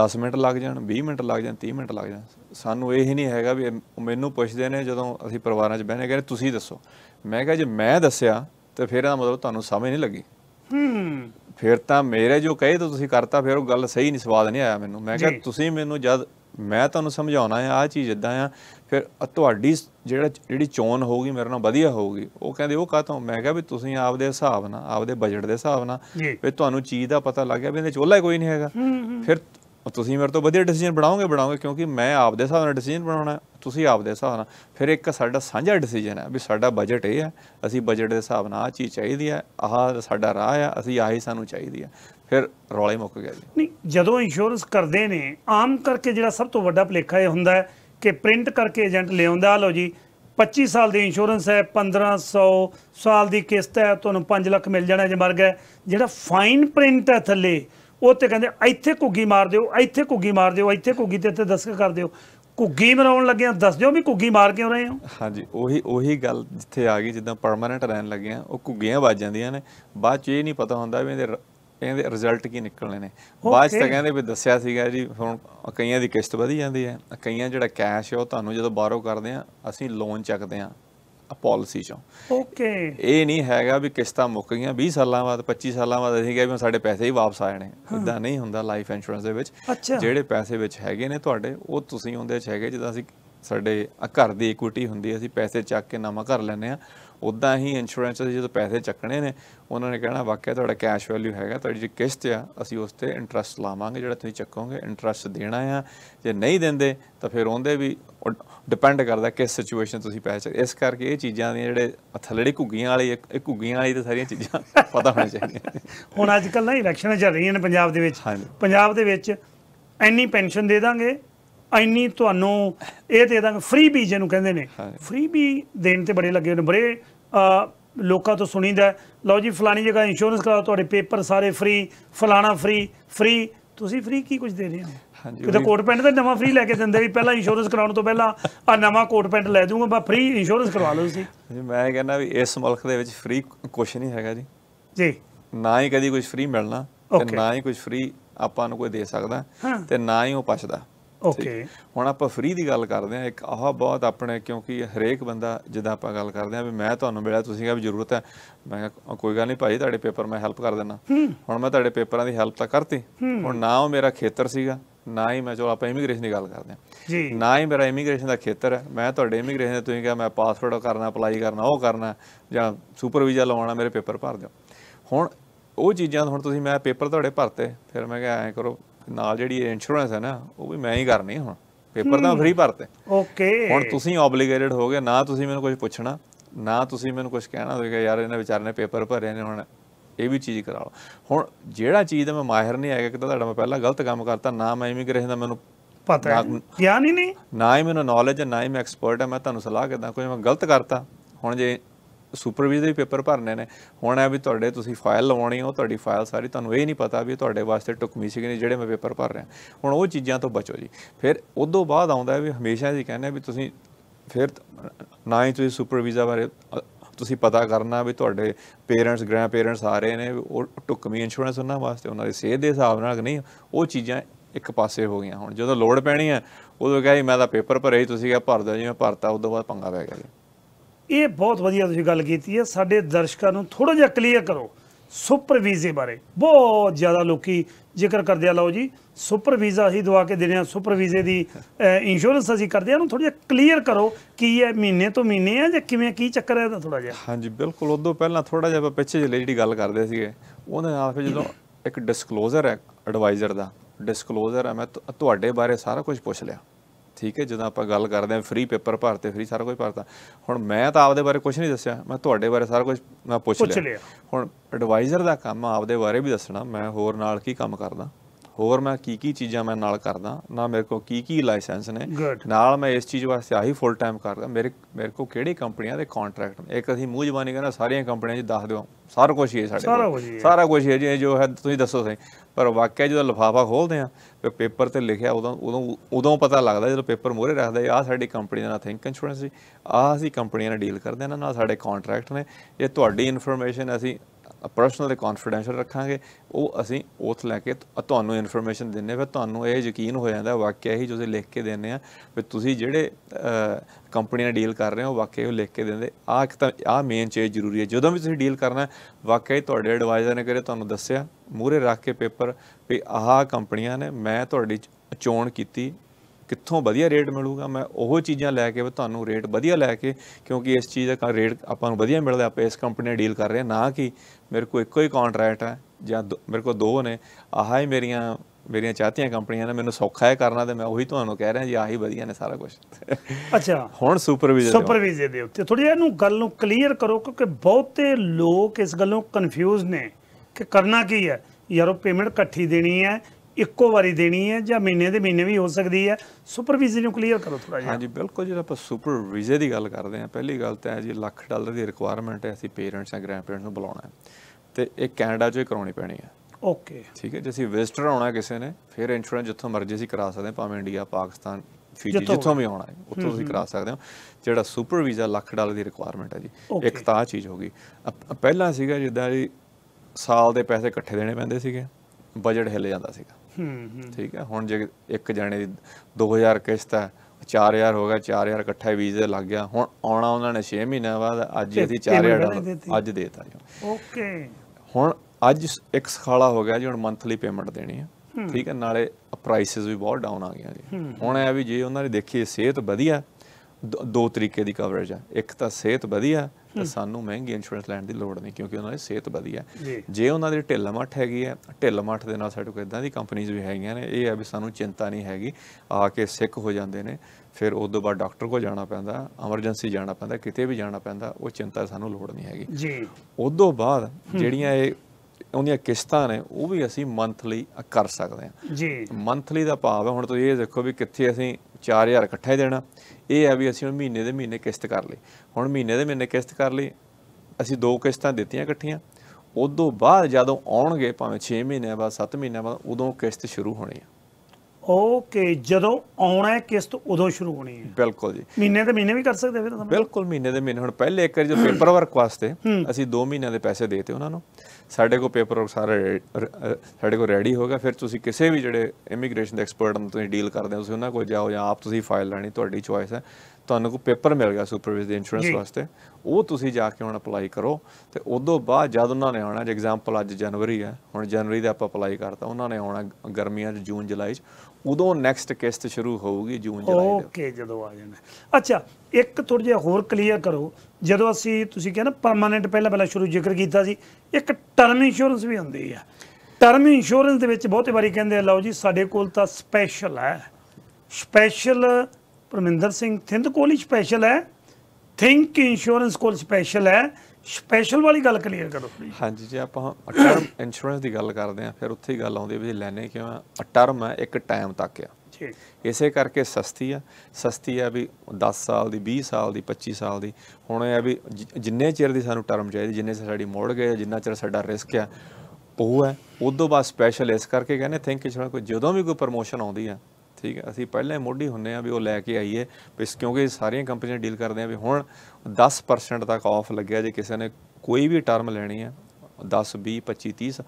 10 ਮਿੰਟ ਲੱਗ ਜਾਣ 20 ਮਿੰਟ ਲੱਗ ਜਾਣ 30 ਮਿੰਟ ਲੱਗ ਜਾਣ ਸਾਨੂੰ ਇਹ ਹੀ ਨਹੀਂ ਹੈਗਾ ਵੀ ਮੈਨੂੰ ਪੁੱਛਦੇ ਨੇ ਜਦੋਂ ਅਸੀਂ ਪਰਿਵਾਰਾਂ 'ਚ ਬਹਿੰਦੇ ਕਹਿੰਦੇ ਤੁਸੀਂ ਦੱਸੋ ਮੈਂ ਕਿਹਾ ਜੇ ਮੈਂ ਦੱਸਿਆ ਤੇ ਫਿਰ ਇਹਦਾ ਮਤਲਬ ਤੁਹਾਨੂੰ ਸਮਝ ਨਹੀਂ ਲੱਗੀ ਹੂੰ ਫਿਰ ਤਾਂ ਮੇਰੇ ਜੋ ਕਹੇ ਤਾਂ ਤੁਸੀਂ ਕਰਤਾ ਫਿਰ ਉਹ ਗੱਲ ਸਹੀ ਨਹੀਂ ਸਵਾਦ ਨਹੀਂ ਆਇਆ ਮੈਨੂੰ ਮੈਂ ਕਿਹਾ ਤੁਸੀਂ ਮੈਨੂੰ ਜਦ ਮੈਂ ਤੁਹਾਨੂੰ ਸਮਝਾਉਣਾ ਆ ਆ ਚੀਜ਼ ਇਦਾਂ ਆ ਫਿਰ ਤੁਹਾਡੀ ਜਿਹੜਾ ਜਿਹੜੀ ਚੋਣ ਹੋਊਗੀ ਮੇਰੇ ਨਾਲ ਵਧੀਆ ਹੋਊਗੀ ਉਹ ਕਹਿੰਦੇ ਉਹ ਕਾਤੋਂ ਮੈਂ ਕਿਹਾ ਵੀ ਤੁਸੀਂ ਆਪਦੇ ਹਿਸਾਬ ਨਾਲ ਆਪਦੇ ਬਜਟ ਦੇ ਹਿਸਾਬ ਨਾਲ ਵੀ ਤੁਹਾਨੂੰ ਚੀਜ਼ ਦਾ ਪਤਾ ਲੱਗ ਗਿਆ ਵੀ ਇਹਦੇ ਚੋਲਾ ਕੋਈ ਨਹੀਂ ਹੈਗਾ ਫਿਰ ਤੁਸੀਂ ਮੇਰੇ ਤੋਂ ਵਧੀਆ ਡਿਸੀਜਨ ਬਣਾਓਗੇ ਬਣਾਓਗੇ ਕਿਉਂਕਿ ਮੈਂ ਆਪਦੇ ਹਿਸਾਬ ਨਾਲ ਡਿਸੀਜਨ ਬਣਾਉਣਾ ਤੁਸੀਂ ਆਪਦੇ ਹਿਸਾਬ ਨਾਲ ਫਿਰ ਇੱਕ ਸਾਡਾ ਸਾਂਝਾ ਡਿਸੀਜਨ ਹੈ ਵੀ ਸਾਡਾ ਬਜਟ ਇਹ ਹੈ ਅਸੀਂ ਬਜਟ ਦੇ ਹਿਸਾਬ ਨਾਲ ਆ ਚੀਜ਼ ਚਾਹੀਦੀ ਹੈ ਆਹ ਸਾਡਾ ਰਾਹ ਆ ਅਸੀਂ ਆਹੀ ਸਾਨੂੰ ਚਾਹੀਦੀ ਹੈ ਫਿਰ ਰੌਲੇ ਮੁੱਕ ਗਏ ਨਹੀਂ ਜਦੋਂ ਇੰਸ਼ੋਰੈਂਸ ਕਰਦੇ ਨੇ ਆਮ ਕਰਕੇ ਜਿਹੜਾ ਸਭ ਤੋਂ ਵੱਡਾ ਭਲੇਖਾ ਇਹ ਹੁੰਦਾ ਹੈ ਕਿ ਪ੍ਰਿੰਟ ਕਰਕੇ ਏਜੰਟ ਲਿਆਉਂਦਾ ਲੋ ਜੀ 25 ਸਾਲ ਦੀ ਇੰਸ਼ੋਰੈਂਸ ਹੈ 1500 ਸਾਲ ਦੀ ਕਿਸ਼ਤ ਹੈ ਤੁਹਾਨੂੰ 5 ਲੱਖ ਮਿਲ ਜਾਣਾ ਜੇ ਮਰ ਗਿਆ ਜਿਹੜਾ ਫਾਈਨ ਪ੍ਰਿੰਟ ਹੈ ਥੱਲੇ ਉਹ ਤੇ ਕਹਿੰਦੇ ਇੱਥੇ ਘੁੱਗੀ ਮਾਰ ਦਿਓ ਇੱਥੇ ਘੁੱਗੀ ਮਾਰ ਦਿਓ ਇੱਥੇ ਘੁੱਗੀ ਤੇ ਇੱਥੇ ਦਸਕ ਕਰ ਦਿਓ ਘੁੱਗੀ ਮਰਾਉਣ ਲੱਗਿਆ ਦੱਸ ਦਿਓ ਵੀ ਘੁੱਗੀ ਮਾਰ ਕਿਉਂ ਰਹੇ ਹੋ ਹਾਂਜੀ ਉਹੀ ਉਹੀ ਗੱਲ ਜਿੱਥੇ ਆ ਗਈ ਜਿੱਦਾਂ ਪਰਮਾਨੈਂਟ ਰਹਿਣ ਲੱਗਿਆ ਉਹ ਘੁੱਗੀਆਂ ਵੱਜ ਜਾਂਦੀਆਂ ਨੇ ਬਾਅਦ ਚ ਇਹ ਨਹੀਂ ਪਤਾ ਹੁੰਦਾ ਵੀ ਇਹਦੇ ਇਹਦੇ ਰਿਜ਼ਲਟ ਕੀ ਨਿਕਲਣੇ ਨੇ ਬਾਅਦ ਚ ਤਾਂ ਕਹਿੰਦੇ ਵੀ ਦੱਸਿਆ ਸੀਗਾ ਜੀ ਹੁਣ ਕਈਆਂ ਦੀ ਕਿਸ਼ਤ ਵਧੀ ਜਾਂਦੀ ਹੈ ਕਈਆਂ ਜਿਹੜਾ ਕੈਸ਼ ਹੈ ਉਹ ਤੁਹਾਨੂੰ ਜਦੋਂ ਬਾਹਰੋਂ ਕਰਦੇ ਆ ਅਸੀਂ ਲੋਨ ਚੱਕਦੇ ਆ ਆ ਪਾਲਿਸੀ ਚੋਂ ਓਕੇ ਇਹ ਨਹੀਂ ਹੈਗਾ ਵੀ ਕਿਸ਼ਤਾਂ ਮੁੱਕ ਗਈਆਂ 20 ਸਾਲਾਂ ਬਾਅਦ 25 ਸਾਲਾਂ ਬਾਅਦ ਅਸੀਂ ਕਿਹਾ ਵੀ ਸਾਡੇ ਪੈਸੇ ਹੀ ਵਾਪਸ ਆ ਜਾਣੇ ਇਦਾਂ ਨਹੀਂ ਹੁੰਦਾ ਲਾਈਫ ਇੰਸ਼ੋਰੈਂਸ ਦੇ ਵਿੱਚ ਜਿਹੜੇ ਪੈਸੇ ਵਿੱਚ ਹੈਗੇ ਨੇ ਤੁਹਾਡੇ ਉਹ ਤੁਸੀਂ ਉਹਦੇ ਚ ਹੈਗੇ ਜਿੱਦਾਂ ਅਸੀਂ ਸਾਡੇ ਘਰ ਦੀ ਇਕੁਇਟੀ ਹੁੰਦੀ ਹੈ ਅਸੀਂ ਪੈਸੇ ਚੱਕ ਕੇ ਨਵਾਂ ਘਰ ਲੈਨੇ ਆ ਉਦਾਂ ਹੀ ਇੰਸ਼ੋਰੈਂਸ ਦੇ ਜਦੋਂ ਪੈਸੇ ਚੱਕਣੇ ਨੇ ਉਹਨਾਂ ਨੇ ਕਹਿਣਾ ਵਾਕਿਆ ਤੁਹਾਡਾ ਕੈਸ਼ ਵੈਲਿਊ ਹੈਗਾ ਤੁਹਾਡੀ ਜਿਹੜੀ ਕਿਸ਼ਤ ਆ ਅਸੀਂ ਉਸ ਤੇ ਇੰਟਰਸਟ ਲਾਵਾਂਗੇ ਜਿਹੜਾ ਤੁਸੀਂ ਚੱਕੋਗੇ ਇੰਟਰਸਟ ਦੇਣਾ ਆ ਜੇ ਨਹੀਂ ਦਿੰਦੇ ਤਾਂ ਫਿਰ ਉਹਦੇ ਵੀ ਡਿਪੈਂਡ ਕਰਦਾ ਕਿਸ ਸਿਚੁਏਸ਼ਨ ਤੁਸੀਂ ਪੈਸੇ ਇਸ ਕਰਕੇ ਇਹ ਚੀਜ਼ਾਂ ਦੀਆਂ ਜਿਹੜੇ ਥੱਲੜੇ ਘੁੱਗੀਆਂ ਵਾਲੀ ਇੱਕ ਘੁੱਗੀਆਂ ਵਾਲੀ ਤੇ ਸਾਰੀਆਂ ਚੀਜ਼ਾਂ ਪਤਾ ਹੋਣੀ ਚਾਹੀਦੀ ਹੁਣ ਅੱਜ ਕੱਲ ਨਾ ਇਲੈਕਸ਼ਨਾਂ ਚੱਲ ਰਹੀਆਂ ਨੇ ਪੰਜਾਬ ਦੇ ਵਿੱਚ ਪੰਜਾਬ ਦੇ ਵਿੱਚ ਐਨੀ ਪੈਨਸ਼ਨ ਦੇ ਦਾਂਗੇ ਐਨੀ ਤੁਹਾਨੂੰ ਇਹ ਦੇ ਦਾਂਗੇ ਫ੍ਰੀ ਬੀਜ ਨੂੰ ਕਹਿੰਦੇ ਨੇ ਫ੍ਰੀ ਬੀ ਦੇਣ ਤੇ ਬੜੇ ਲੱਗੇ ਨੇ ਬੜੇ ਲੋਕਾਂ ਤੋਂ ਸੁਣੀਦਾ ਲਓ ਜੀ ਫਲਾਣੀ ਜਗ੍ਹਾ ਇੰਸ਼ੋਰੈਂਸ ਕਰਾਓ ਤੁਹਾਡੇ ਪੇਪਰ ਸਾਰੇ ਫ੍ਰੀ ਫਲਾਣਾ ਫ੍ਰੀ ਫ੍ਰੀ ਤੁਸੀਂ ਫ੍ਰੀ ਕੀ ਕੁਝ ਦੇ ਰਹੇ ਹੋ ਹਾਂਜੀ ਕਿਤੇ ਕੋਟ ਪੈਂਟ ਤਾਂ ਨਵਾਂ ਫ੍ਰੀ ਲੈ ਕੇ ਦਿੰਦੇ ਵੀ ਪਹਿਲਾਂ ਇੰਸ਼ੋਰੈਂਸ ਕਰਾਉਣ ਤੋਂ ਪਹਿਲਾਂ ਆ ਨਵਾਂ ਕੋਟ ਪੈਂਟ ਲੈ ਦੂੰਗਾ ਬਾ ਫ੍ਰੀ ਇੰਸ਼ੋਰੈਂਸ ਕਰਵਾ ਲਓ ਤੁਸੀਂ ਜੀ ਮੈਂ ਕਹਿੰਦਾ ਵੀ ਇਸ ਮੁਲਕ ਦੇ ਵਿੱਚ ਫ੍ਰੀ ਕੁਝ ਨਹੀਂ ਹੈਗਾ ਜੀ ਜੀ ਨਾ ਹੀ ਕਦੀ ਕੁਝ ਫ੍ਰੀ ਮਿਲਣਾ ਤੇ ਨਾ ਹੀ ਕੁਝ ਫ੍ਰੀ ਆਪਾਂ ਨੂੰ ਕੋਈ ਦੇ ਸਕਦਾ ਤੇ ਨਾ ਹੀ ਉਹ ਪਛਦਾ ਓਕੇ ਹੁਣ ਆਪਾਂ ਫ੍ਰੀ ਦੀ ਗੱਲ ਕਰਦੇ ਆ ਇੱਕ ਆਹ ਬਹੁਤ ਆਪਣੇ ਕਿਉਂਕਿ ਹਰੇਕ ਬੰਦਾ ਜਿੱਦਾਂ ਆਪਾਂ ਗੱਲ ਕਰਦੇ ਆ ਵੀ ਮੈਂ ਤੁਹਾਨੂੰ ਮਿਲਿਆ ਤੁਸੀਂ ਕਿਹਾ ਵੀ ਜ਼ਰੂਰਤ ਹੈ ਮੈਂ ਕੋਈ ਗੱਲ ਨਹੀਂ ਭਾਈ ਤੁਹਾਡੇ ਪੇਪਰ ਮੈਂ ਹੈਲਪ ਕਰ ਦਿੰਦਾ ਹੁਣ ਮੈਂ ਤੁਹਾਡੇ ਪੇਪਰਾਂ ਦੀ ਹੈਲਪ ਤਾਂ ਕਰਤੀ ਹੁਣ ਨਾ ਉਹ ਮੇਰਾ ਖੇਤਰ ਸੀਗਾ ਨਾ ਹੀ ਮੈਂ ਚਲੋ ਆਪਾਂ ਇਮੀਗ੍ਰੇਸ਼ਨ ਦੀ ਗੱਲ ਕਰਦੇ ਆ ਜੀ ਨਾ ਹੀ ਮੇਰਾ ਇਮੀਗ੍ਰੇਸ਼ਨ ਦਾ ਖੇਤਰ ਹੈ ਮੈਂ ਤੁਹਾਡੇ ਇਮੀਗ੍ਰੇਸ਼ਨ ਦੇ ਤੁਸੀਂ ਕਿਹਾ ਮੈਂ ਪਾਸਪੋਰਟ ਕਰਨਾ ਅਪਲਾਈ ਕਰਨਾ ਉਹ ਕਰਨਾ ਜਾਂ ਸੁਪਰ ਵੀਜ਼ਾ ਲਵਾਉਣਾ ਮੇਰੇ ਪੇਪਰ ਭਰ ਦਿਓ ਹੁਣ ਉਹ ਚੀਜ਼ਾਂ ਹੁਣ ਤੁਸੀਂ ਮੈਂ ਪੇਪਰ ਤੁਹਾਡੇ ਭਰਤੇ ਫਿਰ ਮੈਂ ਕਿਹਾ ਐਂ ਕਰੋ ਨਾਲ ਜਿਹੜੀ ਇੰਸ਼ੋਰੈਂਸ ਹੈ ਨਾ ਉਹ ਵੀ ਮੈਂ ਹੀ ਕਰਨੀ ਹੁਣ ਪੇਪਰ ਤਾਂ ਫ੍ਰੀ ਭਰਤੇ ਓਕੇ ਹੁਣ ਤੁਸੀਂ ਆਬਲੀਗੇਟਡ ਹੋ ਗਏ ਨਾ ਤੁਸੀਂ ਮੈਨੂੰ ਕੁਝ ਪੁੱਛਣਾ ਨਾ ਤੁਸੀਂ ਮੈਨੂੰ ਕੁਝ ਕਹਿਣਾ ਹੋਵੇਗਾ ਯਾਰ ਇਹਨਾਂ ਵਿਚਾਰੇ ਨੇ ਪੇਪਰ ਭਰੇ ਨੇ ਹੁਣ ਇਹ ਵੀ ਚੀਜ਼ ਕਰਾ ਲਓ ਹੁਣ ਜਿਹੜਾ ਚੀਜ਼ ਦਾ ਮੈਂ ਮਾਹਿਰ ਨਹੀਂ ਹੈਗਾ ਕਿ ਤੁਹਾਡਾ ਮੈਂ ਪਹਿਲਾਂ ਗਲਤ ਕੰਮ ਕਰਤਾ ਨਾ ਮੈਂ ਇਮੀਗ੍ਰੇਸ਼ਨ ਦਾ ਮੈਨੂੰ ਪਤਾ ਹੈ ਗਿਆਨ ਹੀ ਨਹੀਂ ਨਾ ਹੀ ਮੈਨੂੰ ਨੌਲੇਜ ਹੈ ਨਾ ਹੀ ਮੈਂ ਐਕਸਪਰਟ ਹਾਂ ਮੈਂ ਤੁਹਾਨੂੰ ਸਲਾਹ ਕਰਦਾ ਕੋਈ ਮੈਂ ਗਲਤ ਕਰਤਾ ਹੁਣ ਜੇ ਸੁਪਰਵਾਈਜ਼ਰੀ ਦੇ ਪੇਪਰ ਭਰਨੇ ਨੇ ਹੁਣ ਹੈ ਵੀ ਤੁਹਾਡੇ ਤੁਸੀਂ ਫਾਈਲ ਲਵਾਉਣੀ ਹੋ ਤੁਹਾਡੀ ਫਾਈਲ ਸਾਰੀ ਤੁਹਾਨੂੰ ਇਹ ਨਹੀਂ ਪਤਾ ਵੀ ਤੁਹਾਡੇ ਵਾਸਤੇ ਟੁਕਮੀ ਸੀ ਕਿ ਨਹੀਂ ਜਿਹੜੇ ਮੈਂ ਪੇਪਰ ਭਰ ਰਿਹਾ ਹੁਣ ਉਹ ਚੀਜ਼ਾਂ ਤੋਂ ਬਚੋ ਜੀ ਫਿਰ ਉਦੋਂ ਬਾਅਦ ਆਉਂਦਾ ਵੀ ਹਮੇਸ਼ਾ ਜੀ ਕਹਿੰਦੇ ਵੀ ਤੁਸੀਂ ਫਿਰ ਨਾ ਹੀ ਤੁਸੀਂ ਸੁਪਰਵਾਈਜ਼ਰ ਬਾਰੇ ਤੁਸੀਂ ਪਤਾ ਕਰਨਾ ਵੀ ਤੁਹਾਡੇ ਪੇਰੈਂਟਸ ਗ੍ਰੈਂਡ ਪੇਰੈਂਟਸ ਆ ਰਹੇ ਨੇ ਉਹ ਟੁਕਮੀ ਇੰਸ਼ੋਰੈਂਸ ਉਹਨਾਂ ਵਾਸਤੇ ਉਹਨਾਂ ਦੀ ਸਿਹਤ ਦੇ ਹਿਸਾਬ ਨਾਲ ਨਹੀਂ ਉਹ ਚੀਜ਼ਾਂ ਇੱਕ ਪਾਸੇ ਹੋ ਗਈਆਂ ਹੁਣ ਜਦੋਂ ਲੋੜ ਪੈਣੀ ਹੈ ਉਦੋਂ ਕਹੇ ਮੈਂ ਤਾਂ ਪੇਪਰ ਭਰੇ ਤੁਸੀਂ ਕਿਹਾ ਭਰ ਦਿਓ ਜੀ ਮੈਂ ਭਰਤਾ ਉਦੋਂ ਬਾਅਦ ਪੰਗਾ ਪੈ ਗਿਆ ਜੀ ਇਹ ਬਹੁਤ ਵਧੀਆ ਤੁਸੀਂ ਗੱਲ ਕੀਤੀ ਹੈ ਸਾਡੇ ਦਰਸ਼ਕਾਂ ਨੂੰ ਥੋੜਾ ਜਿਹਾ ਕਲੀਅਰ ਕਰੋ ਸੁਪਰ ਵੀਜ਼ੇ ਬਾਰੇ ਬਹੁਤ ਜ਼ਿਆਦਾ ਲੋਕੀ ਜ਼ਿਕਰ ਕਰਦੇ ਆ ਲਓ ਜੀ ਸੁਪਰ ਵੀਜ਼ਾ ਅਸੀਂ ਦਵਾ ਕੇ ਦਿੰਦੇ ਆ ਸੁਪਰ ਵੀਜ਼ੇ ਦੀ ਇੰਸ਼ੋਰੈਂਸ ਅਸੀਂ ਕਰਦੇ ਆ ਉਹਨੂੰ ਥੋੜਾ ਜਿਹਾ ਕਲੀਅਰ ਕਰੋ ਕੀ ਹੈ ਮਹੀਨੇ ਤੋਂ ਮਹੀਨੇ ਆ ਜਾਂ ਕਿਵੇਂ ਕੀ ਚੱਕਰ ਹੈ ਤਾਂ ਥੋੜਾ ਜਿਹਾ ਹਾਂਜੀ ਬਿਲਕੁਲ ਉਦੋਂ ਪਹਿਲਾਂ ਥੋੜਾ ਜਿਹਾ ਆਪਾਂ ਪਿੱਛੇ ਜਿਹੇ ਜਿਹੜੀ ਗੱਲ ਕਰਦੇ ਸੀਗੇ ਉਹਦੇ ਨਾਲ ਫਿਰ ਜਦੋਂ ਇੱਕ ਡਿਸਕਲੋਜ਼ਰ ਹੈ ਐਡਵਾਈਜ਼ਰ ਦਾ ਡਿਸਕਲੋਜ਼ਰ ਹੈ ਮੈਂ ਤੁਹਾਡੇ ਬਾਰੇ ਸਾਰਾ ਕੁਝ ਪੁੱਛ ਲਿਆ ਠੀਕ ਹੈ ਜਦੋਂ ਆਪਾਂ ਗੱਲ ਕਰਦੇ ਆਂ ਫ੍ਰੀ ਪੇਪਰ ਭਰਤੇ ਫ੍ਰੀ ਸਾਰਾ ਕੁਝ ਭਰਤਾ ਹੁਣ ਮੈਂ ਤਾਂ ਆਪਦੇ ਬਾਰੇ ਕੁਝ ਨਹੀਂ ਦੱਸਿਆ ਮੈਂ ਤੁਹਾਡੇ ਬਾਰੇ ਸਾਰਾ ਕੁਝ ਮੈਂ ਪੁੱਛ ਲਿਆ ਹੁਣ ਐਡਵਾਈਜ਼ਰ ਦਾ ਕੰਮ ਆਪਦੇ ਬਾਰੇ ਵੀ ਦੱਸਣਾ ਮੈਂ ਹੋਰ ਨਾਲ ਕੀ ਕੰਮ ਕਰਦਾ ਹੋਰ ਮੈਂ ਕੀ ਕੀ ਚੀਜ਼ਾਂ ਮੈਂ ਨਾਲ ਕਰਦਾ ਨਾ ਮੇਰੇ ਕੋਲ ਕੀ ਕੀ ਲਾਇਸੈਂਸ ਨੇ ਨਾਲ ਮੈਂ ਇਸ ਚੀਜ਼ ਵਾਸਤੇ ਆਹੀ ਫੁੱਲ ਟਾਈਮ ਕਰਦਾ ਮੇਰੇ ਮੇਰੇ ਕੋਲ ਕਿਹੜੀ ਕੰਪਨੀਆਂ ਦੇ ਕੰਟਰੈਕਟ ਨੇ ਇੱਕ ਅਸੀਂ ਮੂੰਹ ਜ਼ਬਾਨੀ ਕਹਿੰਦਾ ਸਾਰੀਆਂ ਕੰਪਨੀਆਂ 'ਚ ਦੱਸ ਦਿਓ ਸਾਰਾ ਕੁਝ ਹੀ ਹੈ ਸਾਡੇ ਸਾਰਾ ਕੁਝ ਸਾਰਾ ਕੁਝ ਹੈ ਜੀ ਜੋ ਹੈ ਤੁਸੀਂ ਦੱਸੋ ਸਹੀ ਪਰ ਵਾਕਿਆ ਜਦੋਂ ਲਫਾਫਾ ਖੋਲਦੇ ਆ ਤੇ ਪੇਪਰ ਤੇ ਲਿਖਿਆ ਉਦੋਂ ਉਦੋਂ ਉਦੋਂ ਪਤਾ ਲੱਗਦਾ ਜਦੋਂ ਪੇਪਰ ਮੋਰੇ ਰੱਖਦਾ ਆ ਸਾਡੀ ਕੰਪਨੀ ਦਾ ਨਾਂ ਥਿੰਕ ਇੰਸ਼ੋਰੈਂਸ ਜੀ ਆ ਅਸੀਂ ਕੰਪਨੀਆਂ ਨਾਲ ਡੀਲ ਕਰਦੇ ਆ ਨਾਲ ਸਾਡੇ ਕੰਟਰੈਕਟ ਨੇ ਇਹ ਤੁਹਾਡੀ ਇਨਫੋਰਮੇਸ਼ਨ ਅਸੀਂ ਪਰਸਨਲ ਤੇ ਕੰਫੀਡੈਂਸ਼ੀਅਲ ਰੱਖਾਂਗੇ ਉਹ ਅਸੀਂ ਉਥ ਲੈ ਕੇ ਤੁਹਾਨੂੰ ਇਨਫੋਰਮੇਸ਼ਨ ਦਿੰਨੇ ਫਿਰ ਤੁਹਾਨੂੰ ਇਹ ਯਕੀਨ ਹੋ ਜਾਂਦਾ ਵਾਕਿਆ ਹੀ ਜੋ ਤੁਸੀਂ ਲਿਖ ਕੇ ਦਿੰਨੇ ਆ ਵੀ ਤੁਸੀਂ ਜਿਹੜੇ ਕੰਪਨੀ ਨਾਲ ਡੀਲ ਕਰ ਰਹੇ ਹੋ ਵਾਕਿਆ ਉਹ ਲਿਖ ਕੇ ਦਿੰਦੇ ਆ ਇੱਕ ਤਾਂ ਆ ਮੇਨ ਚੀਜ਼ ਜ਼ਰੂਰੀ ਹੈ ਜਦੋਂ ਵੀ ਤੁਸੀਂ ਡੀਲ ਕਰਨਾ ਵਾਕਿਆ ਹੀ ਤੁਹਾਡੇ ਐਡਵਾਈਜ਼ਰ ਨੇ ਕਰੇ ਤੁਹਾਨੂੰ ਦੱਸਿਆ ਮੂਰੇ ਰੱਖ ਕੇ ਪੇਪਰ ਵੀ ਆਹ ਕੰਪਨੀਆਂ ਨੇ ਮੈਂ ਤੁਹਾਡੀ ਚੋਣ ਕੀਤੀ ਕਿੱਥੋਂ ਵਧੀਆ ਰੇਟ ਮਿਲੂਗਾ ਮੈਂ ਉਹ ਚੀਜ਼ਾਂ ਲੈ ਕੇ ਤੁਹਾਨੂੰ ਰੇਟ ਵਧੀਆ ਲੈ ਕੇ ਕਿਉਂਕਿ ਇਸ ਚੀਜ਼ ਦਾ ਰੇਟ ਆਪਾਂ ਨੂੰ ਵਧੀਆ ਮਿਲਦਾ ਆਪਾਂ ਇਸ ਕੰਪਨੀ ਨਾਲ ਡੀਲ ਕਰ ਰਹੇ ਨਾ ਕਿ ਮੇਰੇ ਕੋਲ ਇੱਕੋ ਹੀ ਕੰਟਰੈਕਟ ਹੈ ਜਾਂ ਮੇਰੇ ਕੋਲ ਦੋ ਨੇ ਆਹਾ ਹੀ ਮੇਰੀਆਂ ਮੇਰੀਆਂ ਚਾਹਤੀਆਂ ਕੰਪਨੀਆਂ ਨੇ ਮੈਨੂੰ ਸੌਖਾ ਹੈ ਕਰਨਾ ਤੇ ਮੈਂ ਉਹੀ ਤੁਹਾਨੂੰ ਕਹਿ ਰਿਹਾ ਜੀ ਆਹੀ ਵਧੀਆ ਨੇ ਸਾਰਾ ਕੁਝ ਅੱਛਾ ਹੁਣ ਸੁਪਰਵਾਈਜ਼ਰ ਸੁਪਰਵਾਈਜ਼ਰ ਦੇ ਉੱਤੇ ਥੋੜੀ ਇਹਨੂੰ ਗੱਲ ਨੂੰ ਕਲੀਅਰ ਕਰੋ ਕਿਉਂਕਿ ਬਹੁਤੇ ਲੋਕ ਇਸ ਗੱਲੋਂ ਕਨਫਿਊਜ਼ ਨੇ ਕਿ ਕਰਨਾ ਕੀ ਹੈ ਯਾਰੋ ਪੇਮੈਂਟ ਇਕੱਠੀ ਦੇਣੀ ਹੈ ਇੱਕੋ ਵਾਰੀ ਦੇਣੀ ਹੈ ਜਾਂ ਮਹੀਨੇ ਦੇ ਮਹੀਨੇ ਵੀ ਹੋ ਸਕਦੀ ਹੈ ਸੁਪਰਵਾਈਜ਼ਰ ਨੂੰ ਕਲੀਅਰ ਕਰੋ ਥੋੜਾ ਜਿਹਾ ਹਾਂਜੀ ਬਿਲਕੁਲ ਜੇ ਆਪਾਂ ਸੁਪਰਵਾਈਜ਼ਰ ਦੀ ਗੱਲ ਕਰਦੇ ਹਾਂ ਪਹਿਲੀ ਗੱਲ ਤਾਂ ਹੈ ਜੀ ਲੱਖ ਡਾਲਰ ਦੀ ਰਿਕੁਆਇਰਮੈਂਟ ਹੈ ਅਸੀਂ ਪੇਰੈਂਟਸ ਜਾਂ ਗ੍ਰੈਂਡਪੇਰੈਂਟਸ ਨੂੰ ਬੁਲਾਉਣਾ ਹੈ ਤੇ ਇਹ ਕੈਨੇਡਾ 'ਚ ਕਰਾਉਣੀ ਪੈਣੀ ਹੈ ਓਕੇ ਠੀਕ ਹੈ ਜੇ ਅਸੀਂ ਵਿਜ਼ਟਰ ਆਉਣਾ ਕਿਸੇ ਨੇ ਫਿਰ ਇੰਸ਼ੋਰੈਂਸ ਜਿੱਥੋਂ ਮਰਜ਼ੀ ਅਸੀਂ ਕਰਾ ਸਕਦੇ ਹਾਂ ਭਾਵੇਂ ਇੰਡੀਆ ਪਾਕਿਸਤਾਨ ਫਿਜੀ ਜਿੱਥੋਂ ਵੀ ਆਉਣਾ ਹੈ ਉੱਥੋਂ ਤੁਸੀਂ ਕਰਾ ਸਕਦੇ ਹੋ ਜਿਹੜਾ ਸੁਪਰਵਾਈਜ਼ਰ ਲੱਖ ਡਾਲਰ ਦੀ ਰਿਕੁਆਇਰਮੈਂਟ ਹੈ ਜੀ ਇੱਕ ਤਾਂ ਚੀਜ਼ ਹੋ ਗਈ ਪਹਿਲਾਂ ਸੀਗਾ ਜਿੱਦਾਂ ਜੀ ਸਾਲ ਦੇ ਪੈਸੇ ਇਕੱਠੇ ਦੇਣੇ ਪੈਂਦੇ ਸੀਗੇ ਬਜਟ ਹਿੱਲ ਜਾਂਦਾ ਸੀਗਾ ਹੂੰ ਠੀਕ ਹੈ ਹੁਣ ਜੇ ਇੱਕ ਜਣੇ ਦੀ 2000 ਕਿਸ਼ਤ ਹੈ 4000 ਹੋ ਗਿਆ 4000 ਇਕੱਠਾ ਬੀਜ ਲੱਗ ਗਿਆ ਹੁਣ ਆਉਣਾ ਉਹਨਾਂ ਨੇ 6 ਮਹੀਨਿਆਂ ਬਾਅਦ ਅੱਜ ਇਹਦੀ 4000 ਅੱਜ ਦੇਤਾ ਜੀ ਓਕੇ ਹੁਣ ਅੱਜ ਇੱਕ ਸਖਾਲਾ ਹੋ ਗਿਆ ਜੀ ਹੁਣ ਮੰਥਲੀ ਪੇਮੈਂਟ ਦੇਣੀ ਹੈ ਠੀਕ ਹੈ ਨਾਲੇ ਪ੍ਰਾਈਸਸ ਵੀ ਬਹੁਤ ਡਾਊਨ ਆ ਗਿਆ ਜੀ ਹੁਣ ਇਹ ਵੀ ਜੇ ਉਹਨਾਂ ਨੇ ਦੇਖੀ ਸਿਹਤ ਵਧੀਆ ਦੋ ਤਰੀਕੇ ਦੀ ਕਵਰੇਜ ਹੈ ਇੱਕ ਤਾਂ ਸਿਹਤ ਵਧੀਆ ਤਾਂ ਸਾਨੂੰ ਮਹਿੰਗੀ ਇੰਸ਼ੋਰੈਂਸ ਲੈਣ ਦੀ ਲੋੜ ਨਹੀਂ ਕਿਉਂਕਿ ਉਹਨਾਂ ਦੀ ਸਿਹਤ ਵਧੀਆ ਜੇ ਉਹਨਾਂ ਦੀ ਮੱਠ ਹੈਗੀ ਹੈ ਮੱਠ ਦੇ ਨਾਲ ਸਾਡੇ ਕੋਲ ਇਦਾਂ ਦੀ ਕੰਪਨੀਆਂ ਵੀ ਹੈਗੀਆਂ ਨੇ ਇਹ ਹੈ ਵੀ ਸਾਨੂੰ ਚਿੰਤਾ ਨਹੀਂ ਹੈਗੀ ਆ ਕੇ ਸਿੱਖ ਹੋ ਜਾਂਦੇ ਨੇ ਫਿਰ ਉਸ ਤੋਂ ਬਾਅਦ ਡਾਕਟਰ ਕੋਲ ਜਾਣਾ ਪੈਂਦਾ ਐਮਰਜੈਂਸੀ ਜਾਣਾ ਪੈਂਦਾ ਕਿਤੇ ਵੀ ਜਾਣਾ ਪੈਂਦਾ ਉਹ ਚਿੰਤਾ ਸਾਨੂੰ ਲੋੜ ਨਹੀਂ ਹੈਗੀ ਜੀ ਉਸ ਤੋਂ ਬਾਅਦ ਜਿਹੜੀਆਂ ਇਹ ਉਹਨੀਆਂ ਕਿਸ਼ਤਾਂ ਨੇ ਉਹ ਵੀ ਅਸੀਂ ਮੰਥਲੀ ਕਰ ਸਕਦੇ ਹਾਂ ਜੀ ਮੰਥਲੀ ਦਾ ਭਾਵ ਹੈ ਹੁਣ ਤੁਸੀਂ ਇਹ ਦੇਖੋ ਵੀ ਕਿੱਥੇ ਅਸੀਂ 4000 ਇਕੱਠਾ ਹੀ ਦੇਣਾ ਇਹ ਆ ਵੀ ਅਸੀਂ ਹੁਣ ਮਹੀਨੇ ਦੇ ਮਹੀਨੇ ਕਿਸ਼ਤ ਕਰ ਲਈ ਹੁਣ ਮਹੀਨੇ ਦੇ ਮਹੀਨੇ ਕਿਸ਼ਤ ਕਰ ਲਈ ਅਸੀਂ ਦੋ ਕਿਸ਼ਤਾਂ ਦਿੱਤੀਆਂ ਇਕੱਠੀਆਂ ਉਦੋਂ ਬਾਅਦ ਜਦੋਂ ਆਉਣਗੇ ਭਾਵੇਂ 6 ਮਹੀਨਿਆਂ ਬਾਅਦ 7 ਮਹੀਨਿਆਂ ਬਾਅਦ ਉਦੋਂ ਕਿਸ਼ਤ ਸ਼ੁਰੂ ਹੋਣੀ ਹੈ ਓਕੇ ਜਦੋਂ ਆਉਣਾ ਹੈ ਕਿਸ਼ਤ ਉਦੋਂ ਸ਼ੁਰੂ ਹੋਣੀ ਹੈ ਬਿਲਕੁਲ ਜੀ ਮਹੀਨੇ ਦੇ ਮਹੀਨੇ ਵੀ ਕਰ ਸਕਦੇ ਫਿਰ ਬਿਲਕੁਲ ਮਹੀਨੇ ਦੇ ਮਹੀਨੇ ਹੁਣ ਪਹਿਲੇ ਇੱਕ ਵਾਰ ਜੋ ਪੇਪਰ ਵਰਕ ਵਾਸਤੇ ਅਸੀਂ 2 ਮਹੀਨਿਆਂ ਦੇ ਪੈਸੇ ਦੇਤੇ ਉਹਨਾਂ ਨੂੰ ਸਾਡੇ ਕੋਲ ਪੇਪਰ ਸਾਰੇ ਸਾਡੇ ਕੋਲ ਰੈਡੀ ਹੋਗਾ ਫਿਰ ਤੁਸੀਂ ਕਿਸੇ ਵੀ ਜਿਹੜੇ ਇਮੀਗ੍ਰੇਸ਼ਨ ਦੇ ਐਕਸਪਰਟ ਨਾਲ ਤੁਸੀਂ ਡੀਲ ਕਰਦੇ ਹੋ ਤੁਸੀਂ ਉਹਨਾਂ ਕੋਲ ਜਾਓ ਜਾਂ ਆਪ ਤੁਸੀਂ ਫਾਈਲ ਲੈਣੀ ਤੁਹਾਡੀ ਚੋਇਸ ਹੈ ਤੁਹਾਨੂੰ ਕੋ ਪੇਪਰ ਮਿਲ ਗਿਆ ਸੁਪਰਵਾਈਜ਼ ਦੇ ਇੰਸ਼ੋਰੈਂਸ ਵਾਸਤੇ ਉਹ ਤੁਸੀਂ ਜਾ ਕੇ ਹੁਣ ਅਪਲਾਈ ਕਰੋ ਤੇ ਉਦੋਂ ਬਾਅਦ ਜਦ ਉਹਨਾਂ ਨੇ ਆਉਣਾ ਜੇ ਐਗਜ਼ਾਮਪਲ ਅੱਜ ਜਨਵਰੀ ਹੈ ਹੁਣ ਜਨਵਰੀ ਦਾ ਆਪਾਂ ਅਪਲਾਈ ਕਰਤਾ ਉਹਨਾਂ ਨੇ ਆਉਣਾ ਗਰਮੀਆਂ 'ਚ ਜੂਨ ਜੁਲਾਈ 'ਚ ਉਦੋਂ ਨੈਕਸਟ ਕਿਸ਼ਤ ਸ਼ੁਰੂ ਹੋਊਗੀ ਜੂਨ ਜੁਲਾਈ ਦੇ ਓਕੇ ਜਦੋਂ ਆ ਜਾਣਾ ਅੱਛਾ ਇੱਕ ਥੋੜਾ ਜਿਹਾ ਹੋਰ ਕਲੀਅਰ ਕਰੋ ਜਦੋਂ ਅਸੀਂ ਤੁਸੀਂ ਕਿਹਾ ਨਾ ਪਰਮਾਨੈਂਟ ਪਹਿਲਾਂ ਪਹਿਲਾਂ ਸ਼ੁਰੂ ਜ਼ਿਕਰ ਕੀਤਾ ਸੀ ਇੱਕ ਟਰਮ ਇੰਸ਼ੋਰੈਂਸ ਵੀ ਹੁੰਦੀ ਆ ਟਰਮ ਇੰਸ਼ੋਰੈਂਸ ਦੇ ਵਿੱਚ ਬਹੁਤੇ ਵਾਰੀ ਕਹਿੰਦੇ ਆ ਲਓ ਜੀ ਸਾਡੇ ਕੋਲ ਤਾਂ ਸਪੈਸ਼ਲ ਹੈ ਸਪੈਸ਼ਲ ਪਰਮਿੰਦਰ ਸਿੰਘ ਥਿੰਦ ਕੋਲ ਹੀ ਸਪੈਸ਼ਲ ਹੈ ਥਿੰਕ ਇੰਸ਼ੋਰੈਂਸ ਕੋਲ ਸਪੈਸ਼ਲ ਹੈ ਸਪੈਸ਼ਲ ਵਾਲੀ ਗੱਲ ਕਲੀਅਰ ਕਰੋ ਹਾਂਜੀ ਜੇ ਆਪਾਂ ਟਰਮ ਇੰਸ਼ੋਰੈਂਸ ਦੀ ਗੱਲ ਕਰਦੇ ਆਂ ਫਿਰ ਉੱਥੇ ਹੀ ਗੱਲ ਆਉਂਦੀ ਵੀ ਲੈਨੇ ਕਿਉਂ ਆ ਟਰਮ ਹੈ ਇੱਕ ਟਾਈਮ ਤੱਕ ਆ ਠੀਕ ਇਸੇ ਕਰਕੇ ਸਸਤੀ ਆ ਸਸਤੀ ਆ ਵੀ 10 ਸਾਲ ਦੀ 20 ਸਾਲ ਦੀ 25 ਸਾਲ ਦੀ ਹੁਣ ਇਹ ਆ ਵੀ ਜਿੰਨੇ ਚਿਰ ਦੀ ਸਾਨੂੰ ਟਰਮ ਚਾਹੀਦੀ ਜਿੰਨੇ ਸਾਡੀ ਮੋੜ ਗਏ ਜਿੰਨਾ ਚਿਰ ਸਾਡਾ ਰਿਸਕ ਆ ਉਹ ਹੈ ਉਦੋਂ ਬਾਅਦ ਸਪੈਸ਼ਲ ਇਸ ਕਰਕੇ ਕਹਿੰਦੇ ਥਿੰਕ ਨਾਲ ਕੋਈ ਜਦੋਂ ਵੀ ਕੋਈ ਪ੍ਰਮੋਸ਼ਨ ਆਉਂਦੀ ਆ ਠੀਕ ਹੈ ਅਸੀਂ ਪਹਿਲਾਂ ਹੀ ਮੋਢੀ ਹੁੰਨੇ ਆ ਵੀ ਉਹ ਲੈ ਕੇ ਆਈਏ ਇਸ ਕਿਉਂਕਿ ਸਾਰੀਆਂ ਕੰਪਨੀਆਂ ਡੀਲ ਕਰਦੇ ਆ ਵੀ ਹੁਣ 10% ਤੱਕ ਆਫ ਲੱਗਿਆ ਜੇ ਕਿਸੇ ਨੇ ਕੋਈ ਵੀ ਟਰਮ ਲੈਣੀ ਆ 10 20 25 30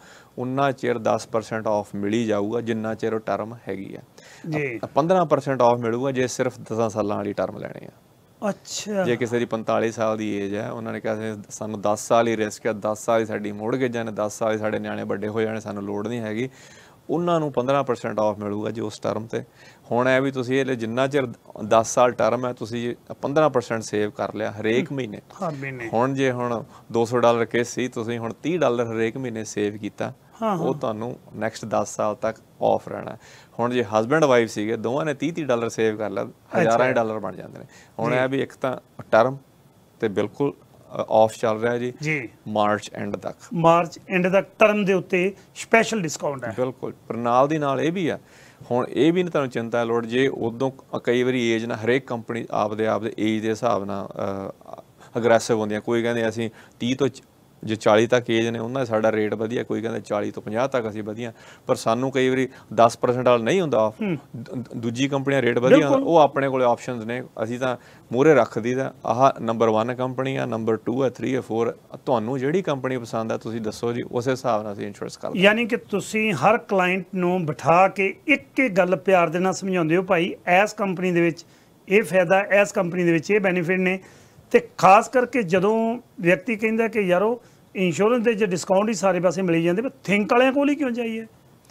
ਉਨਾ ਚਿਰ 10% ਆਫ ਮਿਲੀ ਜਾਊਗਾ ਜਿੰਨਾ ਚਿਰ ਉਹ ਟਰਮ ਹੈਗੀ ਆ ਜੀ 15% ਆਫ ਮਿਲੂਗਾ ਜੇ ਸਿਰਫ 10 ਸਾਲਾਂ ਵਾਲੀ ਟਰਮ ਲੈਣੀ ਆ ਅੱਛਾ ਜੇ ਕਿਸੇ ਦੀ 45 ਸਾਲ ਦੀ ਏਜ ਹੈ ਉਹਨਾਂ ਨੇ ਕਿਹਾ ਸਾਨੂੰ 10 ਸਾਲ ਹੀ ਰਿਸਕ ਹੈ 10 ਸਾਲ ਹੀ ਸਾਡੀ ਮੁੜ ਕੇ ਜਾਣੇ 10 ਸਾਲ ਹੀ ਸਾਡੇ ਨਿਆਣੇ ਵੱਡੇ ਹੋ ਜਾਣੇ ਸਾਨੂੰ ਲੋੜ ਨਹੀਂ ਹੈਗੀ ਉਹਨਾਂ ਨੂੰ 15% ਆਫ ਮਿਲੂਗਾ ਜੇ ਉਸ ਟਰਮ ਤੇ ਹੁਣ ਐ ਵੀ ਤੁਸੀਂ ਇਹ ਜਿੰਨਾ ਚਿਰ 10 ਸਾਲ ਟਰਮ ਹੈ ਤੁਸੀਂ 15% ਸੇਵ ਕਰ ਲਿਆ ਹਰੇਕ ਮਹੀਨੇ ਹਰ ਮਹੀਨੇ ਹੁਣ ਜੇ ਹੁਣ 200 ਡਾਲਰ ਕੇ ਸੀ ਤੁਸੀਂ ਹੁਣ 30 ਡਾਲਰ ਹਰੇਕ ਮਹੀਨੇ ਸੇਵ ਕੀਤਾ ਉਹ ਤੁਹਾਨੂੰ ਨੈਕਸਟ 10 ਸਾਲ ਤੱਕ ਆਫ ਰਹਿਣਾ ਹੁਣ ਜੇ ਹਸਬੰਡ ਵਾਈਫ ਸੀਗੇ ਦੋਵਾਂ ਨੇ 30 30 ਡਾਲਰ ਸੇਵ ਕਰ ਲਿਆ ਹਜ਼ਾਰਾਂ ਡਾਲਰ ਬਣ ਜਾਂਦੇ ਨੇ ਹੁਣ ਐ ਵੀ ਇੱਕ ਤਾਂ ਟਰਮ ਤੇ ਬਿਲਕੁਲ ਆਫ ਚੱਲ ਰਿਹਾ ਜੀ ਜੀ ਮਾਰਚ ਐਂਡ ਤੱਕ ਮਾਰਚ ਐਂਡ ਤੱਕ ਟਰਮ ਦੇ ਉੱਤੇ ਸਪੈਸ਼ਲ ਡਿਸਕਾਊਂਟ ਹੈ ਬਿਲਕੁਲ ਪ੍ਰਣਾਲ ਦੀ ਨਾਲ ਇਹ ਵੀ ਆ ਹੁਣ ਇਹ ਵੀ ਨਹੀਂ ਤੁਹਾਨੂੰ ਚਿੰਤਾ ਲੋੜ ਜੇ ਉਦੋਂ ਕਈ ਵਾਰੀ ਏਜ ਨਾਲ ਹਰੇਕ ਕੰਪਨੀ ਆਪਦੇ ਆਪਦੇ ਏਜ ਦੇ ਹਿਸਾਬ ਨਾਲ ਅਗਰੈਸਿਵ ਹੁੰਦੀਆਂ ਕੋਈ ਕਹਿੰਦੇ ਅਸੀਂ 30 ਤੋਂ ਜੇ 40 ਤੱਕ ਏਜ ਨੇ ਉਹਨਾਂ ਦਾ ਸਾਡਾ ਰੇਟ ਵਧੀਆ ਕੋਈ ਕਹਿੰਦਾ 40 ਤੋਂ 50 ਤੱਕ ਅਸੀਂ ਵਧੀਆ ਪਰ ਸਾਨੂੰ ਕਈ ਵਾਰੀ 10% ਨਾਲ ਨਹੀਂ ਹੁੰਦਾ ਆਫ ਦੂਜੀ ਕੰਪਨੀਆਂ ਰੇਟ ਵਧੀਆ ਉਹ ਆਪਣੇ ਕੋਲੇ ਆਪਸ਼ਨਸ ਨੇ ਅਸੀਂ ਤਾਂ ਮੂਰੇ ਰੱਖ ਦਈਦਾ ਆਹ ਨੰਬਰ 1 ਕੰਪਨੀ ਆ ਨੰਬਰ 2 ਆ 3 ਆ 4 ਤੁਹਾਨੂੰ ਜਿਹੜੀ ਕੰਪਨੀ ਪਸੰਦ ਆ ਤੁਸੀਂ ਦੱਸੋ ਜੀ ਉਸੇ ਹਿਸਾਬ ਨਾਲ ਅਸੀਂ ਇੰਸ਼ੋਰੈਂਸ ਕਰਦੇ ਯਾਨੀ ਕਿ ਤੁਸੀਂ ਹਰ ਕਲਾਇੰਟ ਨੂੰ ਬਿਠਾ ਕੇ ਇੱਕ ਇੱਕ ਗੱਲ ਪਿਆਰ ਦੇ ਨਾਲ ਸਮਝਾਉਂਦੇ ਹੋ ਭਾਈ ਇਸ ਕੰਪਨੀ ਦੇ ਵਿੱਚ ਇਹ ਫਾਇਦਾ ਇਸ ਕੰਪਨੀ ਦੇ ਵਿੱਚ ਇਹ ਬੈਨੀਫਿਟ ਨੇ ਤੇ ਖਾਸ ਕਰਕੇ ਜਦੋਂ ਵਿਅਕਤੀ ਕਹਿੰਦਾ ਕਿ ਯਾਰੋ ਇੰਸ਼ੋਰੈਂਸ ਦੇ ਜੇ ਡਿਸਕਾਊਂਟ ਹੀ ਸਾਰੇ ਪਾਸੇ ਮਿਲ ਜਾਂਦੇ ਪਰ ਥਿੰਕ ਵਾਲਿਆਂ ਕੋਲ ਹੀ ਕਿਉਂ ਜਾਈਏ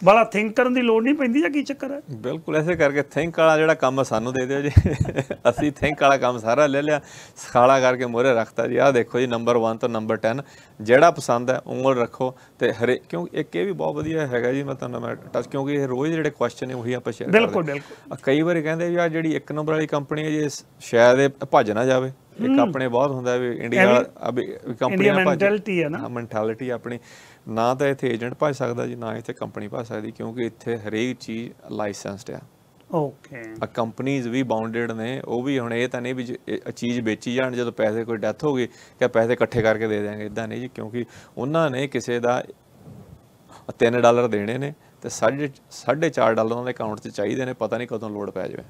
ਬੜਾ ਥਿੰਕ ਕਰਨ ਦੀ ਲੋੜ ਨਹੀਂ ਪੈਂਦੀ ਜਾਂ ਕੀ ਚੱਕਰ ਹੈ ਬਿਲਕੁਲ ਐਸੇ ਕਰਕੇ ਥਿੰਕ ਵਾਲਾ ਜਿਹੜਾ ਕੰਮ ਸਾਨੂੰ ਦੇ ਦਿਓ ਜੀ [LAUGHS] ਅਸੀਂ ਥਿੰਕ ਵਾਲਾ ਕੰਮ ਸਾਰਾ ਲੈ ਲਿਆ ਸਖਾਲਾ ਕਰਕੇ ਮੋਰੇ ਰੱਖਤਾ ਜੀ ਆਹ ਦੇਖੋ ਜੀ ਨੰਬਰ 1 ਤੋਂ ਨੰਬਰ 10 ਜਿਹੜਾ ਪਸੰਦ ਹੈ ਉਂਗਲ ਰੱਖੋ ਤੇ ਹਰੇ ਕਿਉਂ ਇੱਕ ਇਹ ਵੀ ਬਹੁਤ ਵਧੀਆ ਹੈਗਾ ਜੀ ਮੈਂ ਤੁਹਾਨੂੰ ਮੈਂ ਟੱਚ ਕਿਉਂਕਿ ਇਹ ਰੋਜ਼ ਜਿਹੜੇ ਕੁਐਸਚਨ ਨੇ ਉਹੀ ਆਪਾਂ ਸ਼ੇਅਰ ਕਰਦੇ ਬਿਲਕੁਲ ਬਿਲਕੁਲ ਕਈ ਵਾਰੀ ਕਹਿੰਦੇ ਵੀ ਆ ਜਿਹੜੀ ਇੱਕ ਨੰਬਰ ਵਾਲੀ ਕੰਪਨੀ ਹੈ ਜੀ ਸ਼ਾਇਦ ਇਹ ਭੱਜ ਨਾ ਜਾਵੇ ਇੱਕ ਆਪਣੇ ਬਹੁਤ ਹੁੰਦਾ ਵੀ ਇੰਡੀਆ ਵੀ ਕੰਪਨੀ ਆ ਮੈਂਟੈਲਿਟੀ ਹੈ ਨਾ ਮੈਂਟੈਲਿਟੀ ਆਪਣੀ ਨਾ ਤਾਂ ਇੱਥੇ ਏਜੰਟ ਭਜ ਸਕਦਾ ਜੀ ਨਾ ਇੱਥੇ ਕੰਪਨੀ ਭਜ ਸਕਦੀ ਕਿਉਂਕਿ ਇੱਥੇ ਹਰੇਕ ਚੀਜ਼ ਲਾਇਸੈਂਸਡ ਆ ਓਕੇ ਆ ਕੰਪਨੀਆਂ ਵੀ ਬਾਉਂਡਡ ਨੇ ਉਹ ਵੀ ਹੁਣ ਇਹ ਤਾਂ ਨਹੀਂ ਵੀ ਚੀਜ਼ ਵੇਚੀ ਜਾਣ ਜਦੋਂ ਪੈਸੇ ਕੋਈ ਡੈਥ ਹੋ ਗਈ ਕਿ ਪੈਸੇ ਇਕੱਠੇ ਕਰਕੇ ਦੇ ਦੇਾਂਗੇ ਇਦਾਂ ਨਹੀਂ ਜੀ ਕਿਉਂਕਿ ਉਹਨਾਂ ਨੇ ਕਿਸੇ ਦਾ 3 ਡਾਲਰ ਦੇਣੇ ਨੇ ਤੇ 4.5 ਡਾਲਰ ਉਹਨਾਂ ਦੇ ਅਕਾਊਂਟ 'ਚ ਚਾਹੀਦੇ ਨੇ ਪਤਾ ਨਹੀਂ ਕਦੋਂ ਲੋਡ ਪੈ ਜਾਵੇ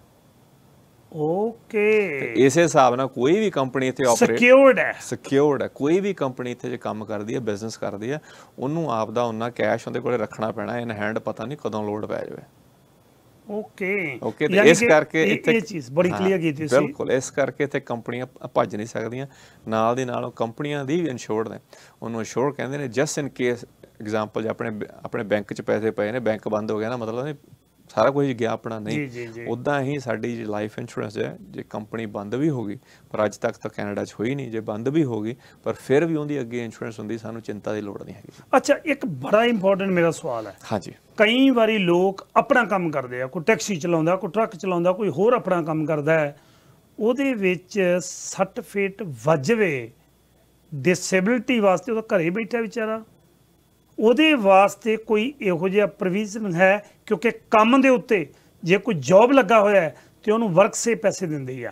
ਓਕੇ ਇਸੇ ਹਿਸਾਬ ਨਾਲ ਕੋਈ ਵੀ ਕੰਪਨੀ ਇੱਥੇ ਆਪਰੇਟ ਸਿਕਿਉਰਡ ਹੈ ਸਿਕਿਉਰਡ ਹੈ ਕੋਈ ਵੀ ਕੰਪਨੀ ਇੱਥੇ ਜੇ ਕੰਮ ਕਰਦੀ ਹੈ ਬਿਜ਼ਨਸ ਕਰਦੀ ਹੈ ਉਹਨੂੰ ਆਪ ਦਾ ਉਹਨਾਂ ਕੈਸ਼ ਉਹਦੇ ਕੋਲੇ ਰੱਖਣਾ ਪੈਣਾ ਇਨ ਹੈਂਡ ਪਤਾ ਨਹੀਂ ਕਦੋਂ ਲੋਡ ਪੈ ਜਾਵੇ ਓਕੇ ਓਕੇ ਤੇ ਇਸ ਕਰਕੇ ਇੱਥੇ ਇਹ ਚੀਜ਼ ਬੜੀ ਕਲੀਅਰ ਕੀਤੀ ਸੀ ਬਿਲਕੁਲ ਇਸ ਕਰਕੇ ਇੱਥੇ ਕੰਪਨੀਆਂ ਭੱਜ ਨਹੀਂ ਸਕਦੀਆਂ ਨਾਲ ਦੇ ਨਾਲ ਉਹ ਕੰਪਨੀਆਂ ਦੀ ਵੀ ਇਨਸ਼ੋਰਡ ਨੇ ਉਹਨੂੰ ਇਨਸ਼ੋਰ ਕਹਿੰਦੇ ਨੇ ਜਸਟ ਇਨ ਕੇਸ ਐਗਜ਼ਾਮਪਲ ਜੇ ਆਪਣੇ ਆਪਣੇ ਬੈਂਕ 'ਚ ਪੈਸੇ ਪਏ ਨੇ ਬੈਂਕ ਬੰਦ ਹੋ ਗਿਆ ਨਾ ਮਤਲਬ ਸਾਰਾ ਕੁਝ ਗਿਆ ਆਪਣਾ ਨਹੀਂ ਉਦਾਂ ਹੀ ਸਾਡੀ ਜੀ ਲਾਈਫ ਇੰਸ਼ੋਰੈਂਸ ਹੈ ਜੇ ਕੰਪਨੀ ਬੰਦ ਵੀ ਹੋ ਗਈ ਪਰ ਅੱਜ ਤੱਕ ਤਾਂ ਕੈਨੇਡਾ 'ਚ ਹੋਈ ਨਹੀਂ ਜੇ ਬੰਦ ਵੀ ਹੋ ਗਈ ਪਰ ਫਿਰ ਵੀ ਉਹਦੀ ਅੱਗੇ ਇੰਸ਼ੋਰੈਂਸ ਹੁੰਦੀ ਸਾਨੂੰ ਚਿੰਤਾ ਦੀ ਲੋੜ ਨਹੀਂ ਹੈਗੀ ਅੱਛਾ ਇੱਕ ਬੜਾ ਇੰਪੋਰਟੈਂਟ ਮੇਰਾ ਸਵਾਲ ਹੈ ਹਾਂਜੀ ਕਈ ਵਾਰੀ ਲੋਕ ਆਪਣਾ ਕੰਮ ਕਰਦੇ ਆ ਕੋਈ ਟੈਕਸੀ ਚਲਾਉਂਦਾ ਕੋਈ ਟਰੱਕ ਚਲਾਉਂਦਾ ਕੋਈ ਹੋਰ ਆਪਣਾ ਕੰਮ ਕਰਦਾ ਹੈ ਉਹਦੇ ਵਿੱਚ ਫੀਟ ਵੱਜਵੇ ਡਿਸੇਬਿਲਟੀ ਵਾਸਤੇ ਉਹ ਘਰੇ ਬੈਠਾ ਵਿਚਾਰਾ ਉਹਦੇ ਵਾਸਤੇ ਕੋਈ ਇਹੋ ਜਿਹਾ ਪ੍ਰੋਵੀਜ਼ਨ ਹੈ ਕਿਉਂਕਿ ਕੰਮ ਦੇ ਉੱਤੇ ਜੇ ਕੋਈ ਜੌਬ ਲੱਗਾ ਹੋਇਆ ਹੈ ਤੇ ਉਹਨੂੰ ਵਰਕ ਸੇ ਪੈਸੇ ਦਿੰਦੇ ਆ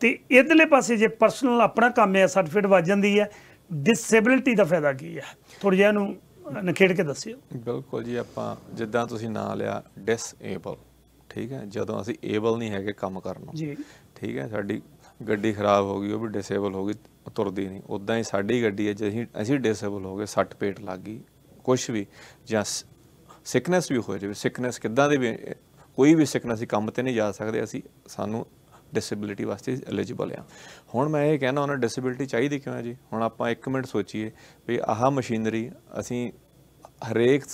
ਤੇ ਇਧਰਲੇ ਪਾਸੇ ਜੇ ਪਰਸਨਲ ਆਪਣਾ ਕੰਮ ਹੈ ਸਰਟੀਫਿਕੇਟ ਵੱਜ ਜਾਂਦੀ ਹੈ ਡਿਸੇਬਿਲਟੀ ਦਾ ਫਾਇਦਾ ਕੀ ਹੈ ਥੋੜਾ ਜਿਹਾ ਨੂੰ ਨਖੇੜ ਕੇ ਦੱਸਿਓ ਬਿਲਕੁਲ ਜੀ ਆਪਾਂ ਜਿੱਦਾਂ ਤੁਸੀਂ ਨਾਂ ਲਿਆ ਡਿਸੇਬਲ ਠੀਕ ਹੈ ਜਦੋਂ ਅਸੀਂ ਏਬਲ ਨਹੀਂ ਹੈਗੇ ਕੰਮ ਕਰਨ ਨੂੰ ਜੀ ਠੀਕ ਹੈ ਸਾਡੀ ਗੱਡੀ ਖਰਾਬ ਹੋ ਗਈ ਉਹ ਵੀ ਡਿਸੇਬਲ ਹੋ ਗਈ ਤੁਰਦੀ ਨਹੀਂ ਉਦਾਂ ਹੀ ਸਾਡੀ ਗੱਡੀ ਹੈ ਜੇ ਅਸੀਂ ਡਿਸੇਬਲ ਹੋ ਗਏ ਸੱਟ ਪੇਟ ਲੱਗ ਗਈ ਕੁਝ ਵੀ ਜਾਂ ਸਿਕਨੈਸ ਵੀ ਹੋ ਜਾਵੇ ਸਿਕਨੈਸ ਕਿੱਦਾਂ ਦੇ ਵੀ ਕੋਈ ਵੀ ਸਿਕਨੈਸ ਹੀ ਕੰਮ ਤੇ ਨਹੀਂ ਜਾ ਸਕਦੇ ਅਸੀਂ ਸਾਨੂੰ ਡਿਸੇਬਿਲਟੀ ਵਾਸਤੇ ਐਲੀਜੀਬਲ ਆ ਹੁਣ ਮੈਂ ਇਹ ਕਹਿਣਾ ਉਹਨਾਂ ਡਿਸੇਬਿਲਟੀ ਚਾਹੀਦੀ ਕਿਉਂ ਹੈ ਜੀ ਹੁਣ ਆਪਾਂ 1 ਮਿੰਟ ਸੋਚੀਏ ਵੀ ਆਹ ਮਸ਼ੀਨਰੀ ਅਸੀਂ ਹਰੇਕ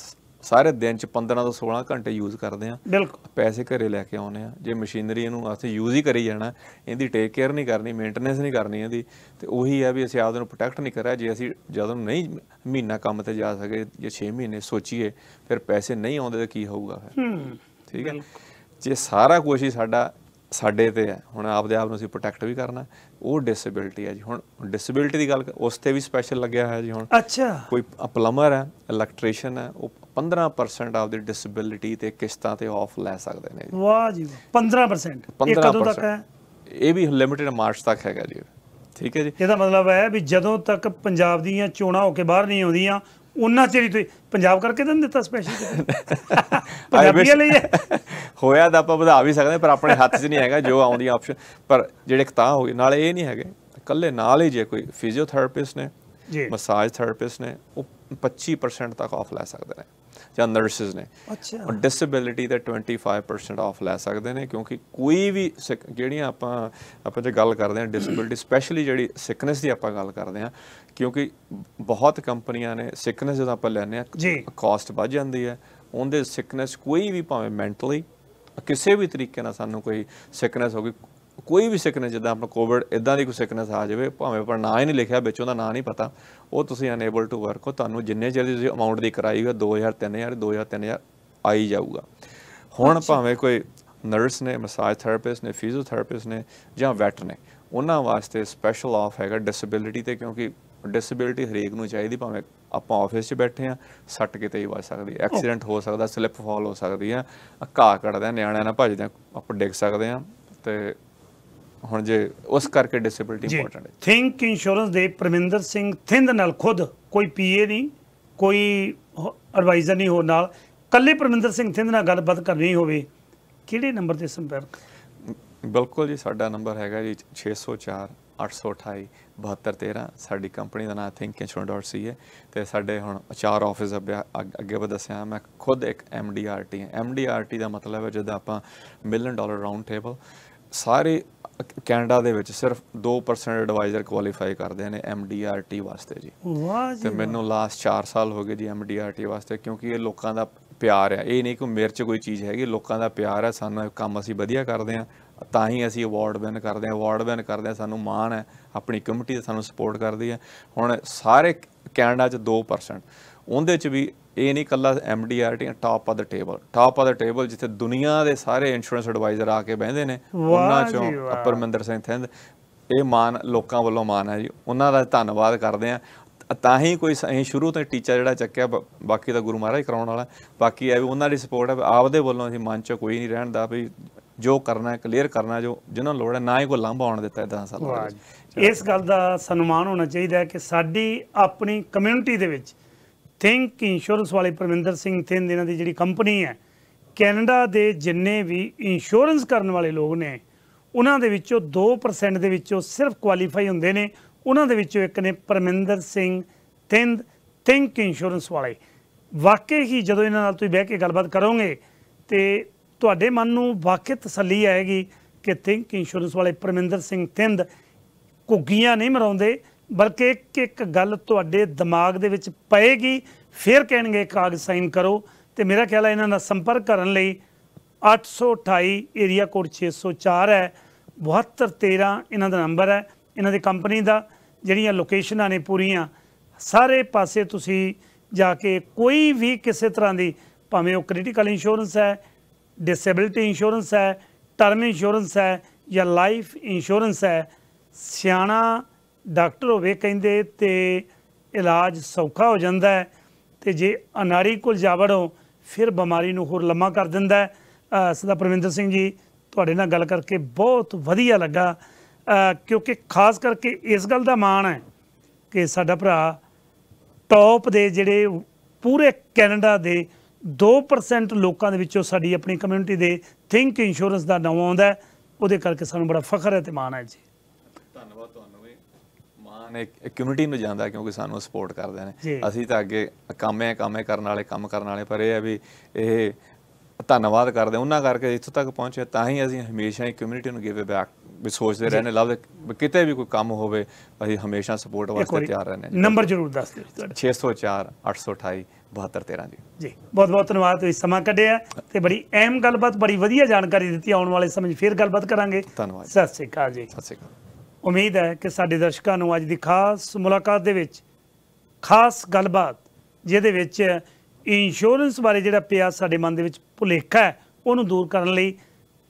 ਸਾਰੇ ਦਿਨ ਚ 15 ਤੋਂ 16 ਘੰਟੇ ਯੂਜ਼ ਕਰਦੇ ਆ ਬਿਲਕੁਲ ਪੈਸੇ ਘਰੇ ਲੈ ਕੇ ਆਉਨੇ ਆ ਜੇ ਮਸ਼ੀਨਰੀ ਇਹਨੂੰ ਅਸੀਂ ਯੂਜ਼ ਹੀ ਕਰੀ ਜਾਣਾ ਇਹਦੀ ਟੇਕ ਕੇਅਰ ਨਹੀਂ ਕਰਨੀ ਮੇਨਟੇਨੈਂਸ ਨਹੀਂ ਕਰਨੀ ਇਹਦੀ ਤੇ ਉਹੀ ਆ ਵੀ ਅਸੀਂ ਆਪ ਨੂੰ ਪ੍ਰੋਟੈਕਟ ਨਹੀਂ ਕਰਿਆ ਜੇ ਅਸੀਂ ਜਦੋਂ ਨਹੀਂ ਮਹੀਨਾ ਕੰਮ ਤੇ ਜਾ ਸਕੇ ਜੇ 6 ਮਹੀਨੇ ਸੋਚੀਏ ਫਿਰ ਪੈਸੇ ਨਹੀਂ ਆਉਂਦੇ ਤਾਂ ਕੀ ਹੋਊਗਾ ਫਿਰ ਠੀਕ ਹੈ ਜੇ ਸਾਰਾ ਕੁਝ ਹੀ ਸਾਡਾ ਸਾਡੇ ਤੇ ਹੈ ਹੁਣ ਆਪਦੇ ਆਪ ਨੂੰ ਅਸੀਂ ਪ੍ਰੋਟੈਕਟ ਵੀ ਕਰਨਾ ਉਹ ਡਿਸੇਬਿਲਟੀ ਹੈ ਜੀ ਹੁਣ ਡਿਸੇਬਿਲਟੀ ਦੀ ਗੱਲ ਉਸ ਤੇ ਵੀ ਸਪੈਸ਼ਲ ਲੱਗਿਆ ਹੈ ਜੀ ਹੁਣ ਅੱਛਾ ਕੋਈ ਪਲੰਬਰ ਹੈ ਇਲੈਕਟ੍ਰੀਸ਼ੀਅਨ ਹੈ ਉਹ 15% ਆਪਦੀ ਡਿਸੇਬਿਲਟੀ ਤੇ ਕਿਸ਼ਤਾਂ ਤੇ ਆਫ ਲੈ ਸਕਦੇ ਨੇ ਜੀ ਵਾਹ ਜੀ 15% ਇਹ ਕਦੋਂ ਤੱਕ ਹੈ ਇਹ ਵੀ ਲਿਮਿਟਡ ਮਾਰਚ ਤੱਕ ਹੈਗਾ ਜੀ ਠੀਕ ਹੈ ਜੀ ਇਹਦਾ ਮਤਲਬ ਹੈ ਵੀ ਜਦੋਂ ਤੱਕ ਪੰਜਾਬ ਦੀਆਂ ਚੋਣਾਂ ਹੋ ਕੇ ਬਾਹਰ ਨਹੀਂ ਆਉਂਦੀਆਂ ਉਹਨਾਂ ਚਿਰ ਹੀ ਤੁਸੀਂ ਪੰਜਾਬ ਕਰਕੇ ਤਾਂ ਦਿੱਤਾ ਸਪੈਸ਼ਲ [LAUGHS] ਪੰਜਾਬੀਆਂ ਲਈ [LAUGHS] ਹੋਇਆ ਤਾਂ ਆਪਾਂ ਵਧਾ ਵੀ ਸਕਦੇ ਪਰ ਆਪਣੇ ਹੱਥ 'ਚ ਨਹੀਂ ਹੈਗਾ ਜੋ ਆਉਂਦੀ ਆਪਸ਼ਨ ਪਰ ਜਿਹੜੇ ਕਤਾ ਹੋ ਗਏ ਨਾਲ ਇਹ ਨਹੀਂ ਹੈਗੇ ਇਕੱਲੇ ਨਾਲ ਹੀ ਜੇ ਕੋਈ ਫਿਜ਼ੀਓਥੈਰੇਪਿਸਟ ਨੇ ਮਸਾਜ ਥੈਰੇਪਿਸਟ ਨੇ ਉਹ 25% ਤੱਕ ਆਫ ਲੈ ਸਕਦੇ ਨੇ ਜਾਂ ਨਰਸਸ ਨੇ ਅੱਛਾ ਡਿਸੇਬਿਲਿਟੀ ਦਾ 25% ਆਫ ਲੈ ਸਕਦੇ ਨੇ ਕਿਉਂਕਿ ਕੋਈ ਵੀ ਜਿਹੜੀਆਂ ਆਪਾਂ ਆਪਾਂ ਜੇ ਗੱਲ ਕਰਦੇ ਹਾਂ ਡਿਸੇਬਿਲਿਟੀ ਸਪੈਸ਼ਲੀ ਜਿਹੜੀ ਸਿਕਨੈਸ ਦੀ ਆਪਾਂ ਗੱਲ ਕਰਦੇ ਹਾਂ ਕਿਉਂਕਿ ਬਹੁਤ ਕੰਪਨੀਆਂ ਨੇ ਸਿਕਨੈਸ ਜਦੋਂ ਆਪਾਂ ਲੈਨੇ ਆ ਕਾਸਟ ਵੱਧ ਜਾਂਦੀ ਹੈ ਉਹਦੇ ਸਿਕਨੈਸ ਕੋਈ ਵੀ ਭਾਵੇਂ ਮੈਂਟਲੀ ਕਿਸੇ ਵੀ ਤਰੀਕੇ ਨਾਲ ਸਾਨੂੰ ਕੋਈ ਸਿਕਨੈਸ ਹੋ ਗਈ ਕੋਈ ਵੀ ਸਿਕਨੈਸ ਜਿੱਦਾਂ ਆਪਣਾ ਕੋਵਿਡ ਇਦਾਂ ਦੀ ਕੋਈ ਸਿਕਨੈਸ ਆ ਜਾਵੇ ਭਾਵੇਂ ਪਰ ਨਾਂ ਹੀ ਨਹੀਂ ਲਿਖਿਆ ਵਿੱਚ ਉਹਦਾ ਨਾਂ ਨਹੀਂ ਪਤਾ ਉਹ ਤੁਸੀਂ ਅਨੇਬਲ ਟੂ ਵਰਕ ਹੋ ਤੁਹਾਨੂੰ ਜਿੰਨੇ ਜਲਦੀ ਤੁਸੀਂ ਅਮਾਉਂਟ ਦੀ ਕਰਾਈ ਹੋ 2000 3000 2000 3000 ਆਈ ਜਾਊਗਾ ਹੁਣ ਭਾਵੇਂ ਕੋਈ ਨਰਸ ਨੇ ਮਸਾਜ ਥੈਰੇਪਿਸਟ ਨੇ ਫਿਜ਼ੀਓਥੈਰੇਪਿਸਟ ਨੇ ਜਾਂ ਵੈਟ ਨੇ ਉਹਨਾਂ ਵਾਸਤੇ ਸਪੈਸ਼ਲ ਆਫ ਹੈਗਾ ਡਿਸੇਬਿਲਟੀ ਤੇ ਕਿਉਂਕਿ ਡਿਸੇਬਿਲਟੀ ਹਰੇਕ ਨੂੰ ਚਾਹੀਦੀ ਭਾਵੇਂ ਆਪਾਂ ਆਫਿਸ 'ਚ ਬੈਠੇ ਆ ਸੱਟ ਕਿਤੇ ਹੀ ਵੱਜ ਸਕਦੀ ਐਕਸੀਡੈਂਟ ਹੋ ਸਕਦਾ ਸਲਿੱਪ ਫਾਲ ਹੋ ਸਕਦੀ ਆ ਘਾ ਕੱਢਦੇ ਨਿਆਣਿਆਂ ਨਾਲ ਭੱਜਦੇ ਆਪਾਂ ਡਿੱਗ ਸਕਦੇ ਆ ਤੇ ਹੁਣ ਜੇ ਉਸ ਕਰਕੇ ਡਿਸੇਬਿਲਟੀ ਇੰਪੋਰਟੈਂਟ ਹੈ ਥਿੰਕ ਇੰਸ਼ੋਰੈਂਸ ਦੇ ਪ੍ਰਮਿੰਦਰ ਸਿੰਘ ਥਿੰਦ ਨਾਲ ਖੁਦ ਕੋਈ ਪੀਏ ਨਹੀਂ ਕੋਈ ਐਡਵਾਈਜ਼ਰ ਨਹੀਂ ਹੋ ਨਾਲ ਕੱਲੇ ਪ੍ਰਮਿੰਦਰ ਸਿੰਘ ਥਿੰਦ ਨਾਲ ਗੱਲਬਾਤ ਕਰਨੀ ਹੋਵੇ ਕਿਹੜੇ ਨੰਬਰ ਤੇ ਸੰਪਰਕ ਬਿਲਕੁਲ ਜੀ ਸਾਡਾ ਨੰਬਰ ਹੈਗਾ ਜੀ 604 828 7213 ਸਾਡੀ ਕੰਪਨੀ ਦਾ ਨਾਮ ਥਿੰਕ ਇੰਸ਼ੋਰੈਂਸ.ਸੀ ਹੈ ਤੇ ਸਾਡੇ ਹੁਣ ਚਾਰ ਆਫਿਸ ਅੱਗੇ ਵਧਸਿਆ ਮੈਂ ਖੁਦ ਇੱਕ ਐਮਡੀਆਰਟੀ ਹਾਂ ਐਮਡੀਆਰਟੀ ਦਾ ਮਤਲਬ ਹੈ ਜਦੋਂ ਆਪਾਂ ਮਿਲੀਅਨ ਡਾਲਰ ਰਾਉਂਡ ਟੇਬਲ ਸਾਰੇ ਕੈਨੇਡਾ ਦੇ ਵਿੱਚ ਸਿਰਫ 2% ਐਡਵਾਈਜ਼ਰ ਕੁਆਲੀਫਾਈ ਕਰਦੇ ਨੇ MDRT ਵਾਸਤੇ ਜੀ ਵਾਹ ਜੀ ਤੇ ਮੈਨੂੰ ਲਾਸਟ 4 ਸਾਲ ਹੋ ਗਏ ਜੀ MDRT ਵਾਸਤੇ ਕਿਉਂਕਿ ਇਹ ਲੋਕਾਂ ਦਾ ਪਿਆਰ ਆ ਇਹ ਨਹੀਂ ਕਿ ਮਿਰਚ ਕੋਈ ਚੀਜ਼ ਹੈਗੀ ਲੋਕਾਂ ਦਾ ਪਿਆਰ ਆ ਸਾਨੂੰ ਕੰਮ ਅਸੀਂ ਵਧੀਆ ਕਰਦੇ ਆ ਤਾਂ ਹੀ ਅਸੀਂ ਅਵਾਰਡ ਵਿਨ ਕਰਦੇ ਆ ਅਵਾਰਡ ਵਿਨ ਕਰਦੇ ਆ ਸਾਨੂੰ ਮਾਣ ਹੈ ਆਪਣੀ ਕਮਿਊਨਿਟੀ ਸਾਨੂੰ ਸਪੋਰਟ ਕਰਦੀ ਹੈ ਹੁਣ ਸਾਰੇ ਕੈਨੇਡਾ 'ਚ 2% ਉਹਦੇ 'ਚ ਵੀ ਇਹ ਨਹੀਂ ਕੱਲਾ MDRT top of the table top of the table ਜਿੱਥੇ ਦੁਨੀਆ ਦੇ ਸਾਰੇ ਇੰਸ਼ੋਰੈਂਸ ਐਡਵਾਈਜ਼ਰ ਆ ਕੇ ਬਹਿੰਦੇ ਨੇ ਉਹਨਾਂ ਚੋਂ ਅਪਰ ਸਿੰਘ ਥਿੰਦ ਇਹ ਮਾਨ ਲੋਕਾਂ ਵੱਲੋਂ ਮਾਨ ਹੈ ਜੀ ਉਹਨਾਂ ਦਾ ਧੰਨਵਾਦ ਕਰਦੇ ਆ ਤਾਂ ਹੀ ਕੋਈ ਸਹੀ ਸ਼ੁਰੂ ਤੋਂ ਟੀਚਾ ਜਿਹੜਾ ਚੱਕਿਆ ਬਾਕੀ ਦਾ ਗੁਰੂ ਮਹਾਰਾਜ ਕਰਾਉਣ ਵਾਲਾ ਬਾਕੀ ਇਹ ਵੀ ਉਹਨਾਂ ਦੀ ਸਪੋਰਟ ਹੈ ਆਪਦੇ ਵੱਲੋਂ ਅਸੀਂ ਮਨ 'ਚ ਕੋਈ ਨਹੀਂ ਰਹਿਣ ਦਾ ਵੀ ਜੋ ਕਰਨਾ ਹੈ ਕਲੀਅਰ ਕਰਨਾ ਜੋ ਜਿਹਨਾਂ ਲੋੜ ਹੈ ਨਾ ਹੀ ਕੋਈ ਲੰਬ ਆਉਣ ਦਿੱਤਾ ਇਦਾਂ ਸਾਲ ਇਸ ਗੱਲ ਦਾ ਸਨਮਾਨ ਹੋਣਾ ਚਾਹੀਦਾ ਹੈ ਕਿ ਸਾਡੀ ਆਪਣੀ ਕਮਿਊਨਿਟੀ ਦੇ ਵਿੱਚ ਥਿੰਕ ਇੰਸ਼ੋਰੈਂਸ ਵਾਲੇ ਪਰਮਿੰਦਰ ਸਿੰਘ ਦੇ ਨਾਲ ਦੀ ਜਿਹੜੀ ਕੰਪਨੀ ਹੈ ਕੈਨੇਡਾ ਦੇ ਜਿੰਨੇ ਵੀ ਇੰਸ਼ੋਰੈਂਸ ਕਰਨ ਵਾਲੇ ਲੋਕ ਨੇ ਉਹਨਾਂ ਦੇ ਵਿੱਚੋਂ 2% ਦੇ ਵਿੱਚੋਂ ਸਿਰਫ ਕੁਆਲੀਫਾਈ ਹੁੰਦੇ ਨੇ ਉਹਨਾਂ ਦੇ ਵਿੱਚੋਂ ਇੱਕ ਨੇ ਪਰਮਿੰਦਰ ਸਿੰਘ ਥਿੰਨ ਥਿੰਕ ਇੰਸ਼ੋਰੈਂਸ ਵਾਲੇ ਵਾਕਈ ਹੀ ਜਦੋਂ ਇਹਨਾਂ ਨਾਲ ਤੁਸੀਂ ਬਹਿ ਕੇ ਗੱਲਬਾਤ ਕਰੋਗੇ ਤੇ ਤੁਹਾਡੇ ਮਨ ਨੂੰ ਵਾਕਈ ਤਸੱਲੀ ਆਏਗੀ ਕਿ ਥਿੰਕ ਇੰਸ਼ੋਰੈਂਸ ਵਾਲੇ ਪਰਮਿੰਦਰ ਸਿੰਘ ਥਿੰਨ ਘੁੱਗੀਆਂ ਨਹੀਂ ਮਰਾਉਂਦੇ ਬਲਕਿ ਇੱਕ ਇੱਕ ਗੱਲ ਤੁਹਾਡੇ ਦਿਮਾਗ ਦੇ ਵਿੱਚ ਪਏਗੀ ਫਿਰ ਕਹਿਣਗੇ ਕਾਗਜ਼ ਸਾਈਨ ਕਰੋ ਤੇ ਮੇਰਾ ਖਿਆਲ ਹੈ ਇਹਨਾਂ ਦਾ ਸੰਪਰਕ ਕਰਨ ਲਈ 828 ਏਰੀਆ ਕੋਡ 604 ਹੈ 7213 ਇਹਨਾਂ ਦਾ ਨੰਬਰ ਹੈ ਇਹਨਾਂ ਦੀ ਕੰਪਨੀ ਦਾ ਜਿਹੜੀਆਂ ਲੋਕੇਸ਼ਨਾਂ ਨੇ ਪੂਰੀਆਂ ਸਾਰੇ ਪਾਸੇ ਤੁਸੀਂ ਜਾ ਕੇ ਕੋਈ ਵੀ ਕਿਸੇ ਤਰ੍ਹਾਂ ਦੀ ਭਾਵੇਂ ਉਹ ਕ੍ਰਿਟੀਕਲ ਇੰਸ਼ੋਰੈਂਸ ਹੈ ਡਿਸੇਬਿਲਟੀ ਇੰਸ਼ੋਰੈਂਸ ਹੈ ਟਰਮ ਇੰਸ਼ੋਰੈਂਸ ਹੈ ਜਾਂ ਲਾਈਫ ਇੰਸ਼ੋਰੈਂਸ ਹੈ ਸਿਆਣਾ ਡਾਕਟਰ ਹੋਵੇ ਕਹਿੰਦੇ ਤੇ ਇਲਾਜ ਸੌਖਾ ਹੋ ਜਾਂਦਾ ਹੈ ਤੇ ਜੇ ਅਨਾਰੀ ਕੋਲ ਜਾਵੜ ਹੋ ਫਿਰ ਬਿਮਾਰੀ ਨੂੰ ਹੋਰ ਲੰਮਾ ਕਰ ਦਿੰਦਾ ਸਦਾ ਪ੍ਰਵਿੰਦਰ ਸਿੰਘ ਜੀ ਤੁਹਾਡੇ ਨਾਲ ਗੱਲ ਕਰਕੇ ਬਹੁਤ ਵਧੀਆ ਲੱਗਾ ਕਿਉਂਕਿ ਖਾਸ ਕਰਕੇ ਇਸ ਗੱਲ ਦਾ ਮਾਣ ਹੈ ਕਿ ਸਾਡਾ ਭਰਾ ਟੌਪ ਦੇ ਜਿਹੜੇ ਪੂਰੇ ਕੈਨੇਡਾ ਦੇ 2% ਲੋਕਾਂ ਦੇ ਵਿੱਚੋਂ ਸਾਡੀ ਆਪਣੀ ਕਮਿਊਨਿਟੀ ਦੇ ਥਿੰਕ ਇੰਸ਼ੋਰੈਂਸ ਦਾ ਨਾਮ ਆਉਂਦਾ ਉਹਦੇ ਕਰਕੇ ਸਾਨੂੰ ਬੜਾ ਫਖਰ ਹੈ ਤੇ ਮਾਣ ਹੈ ਜੀ ਧੰਨਵਾਦ ਤੁਹਾਨੂੰ ਨੇ ਕਮਿਊਨਿਟੀ ਨੂੰ ਜਾਂਦਾ ਕਿਉਂਕਿ ਸਾਨੂੰ ਸਪੋਰਟ ਕਰਦੇ ਨੇ ਅਸੀਂ ਤਾਂ ਅੱਗੇ ਕਾਮੇ ਕਾਮੇ ਕਰਨ ਵਾਲੇ ਕੰਮ ਕਰਨ ਵਾਲੇ ਪਰ ਇਹ ਹੈ ਵੀ ਇਹ ਧੰਨਵਾਦ ਕਰਦੇ ਉਹਨਾਂ ਕਰਕੇ ਇੱਥੋਂ ਤੱਕ ਪਹੁੰਚੇ ਤਾਂ ਹੀ ਅਸੀਂ ਹਮੇਸ਼ਾ ਹੀ ਕਮਿਊਨਿਟੀ ਨੂੰ ਗਿਵ ਬੈਕ ਵੀ ਸੋਚਦੇ ਰਹਿੰਦੇ ਲਵ ਕਿਤੇ ਵੀ ਕੋਈ ਕੰਮ ਹੋਵੇ ਅਸੀਂ ਹਮੇਸ਼ਾ ਸਪੋਰਟ ਵਾਸਤੇ ਤਿਆਰ ਰਹਿੰਦੇ ਨੰਬਰ ਜ਼ਰੂਰ ਦੱਸ ਦਿਓ ਤੁਹਾਡਾ 604 828 7213 ਜੀ ਜੀ ਬਹੁਤ ਬਹੁਤ ਧੰਨਵਾਦ ਤੁਸੀਂ ਸਮਾਂ ਕੱਢਿਆ ਤੇ ਬੜੀ ਅਹਿਮ ਗੱਲਬਾਤ ਬੜੀ ਵਧੀਆ ਜਾਣਕਾਰੀ ਦਿੱਤੀ ਆਉਣ ਵਾਲੇ ਸਮੇਂ ਫੇਰ ਗੱਲਬਾਤ ਕਰਾਂਗੇ ਧੰਨਵਾਦ ਸਤਿ ਸ਼੍ਰੀ ਅਕਾਲ ਜੀ ਸਤਿ ਸ਼੍ਰੀ ਅਕਾਲ ਉਮੀਦ ਹੈ ਕਿ ਸਾਡੇ ਦਰਸ਼ਕਾਂ ਨੂੰ ਅੱਜ ਦੀ ਖਾਸ ਮੁਲਾਕਾਤ ਦੇ ਵਿੱਚ ਖਾਸ ਗੱਲਬਾਤ ਜਿਹਦੇ ਵਿੱਚ ਇੰਸ਼ੋਰੈਂਸ ਬਾਰੇ ਜਿਹੜਾ ਪਿਆ ਸਾਡੇ ਮਨ ਦੇ ਵਿੱਚ ਭੁਲੇਖਾ ਹੈ ਉਹਨੂੰ ਦੂਰ ਕਰਨ ਲਈ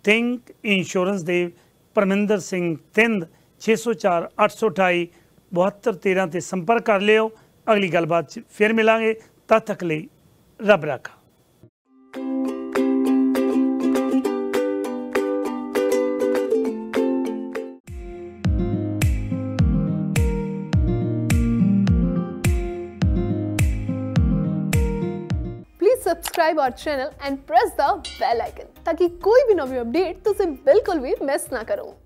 ਥਿੰਕ ਇੰਸ਼ੋਰੈਂਸ ਦੇ ਪਰਮਿੰਦਰ ਸਿੰਘ ਤਿੰਦ 604 828 7213 ਤੇ ਸੰਪਰਕ ਕਰ ਲਿਓ ਅਗਲੀ ਗੱਲਬਾਤ ਫਿਰ ਮਿਲਾਂਗੇ ਤਦ ਤੱਕ ਲਈ ਰੱਬ ਰਾਖਾ subscribe our channel and press the bell icon ताकि कोई भी नवी अपडेट तुझे बिल्कुल भी मिस ना करो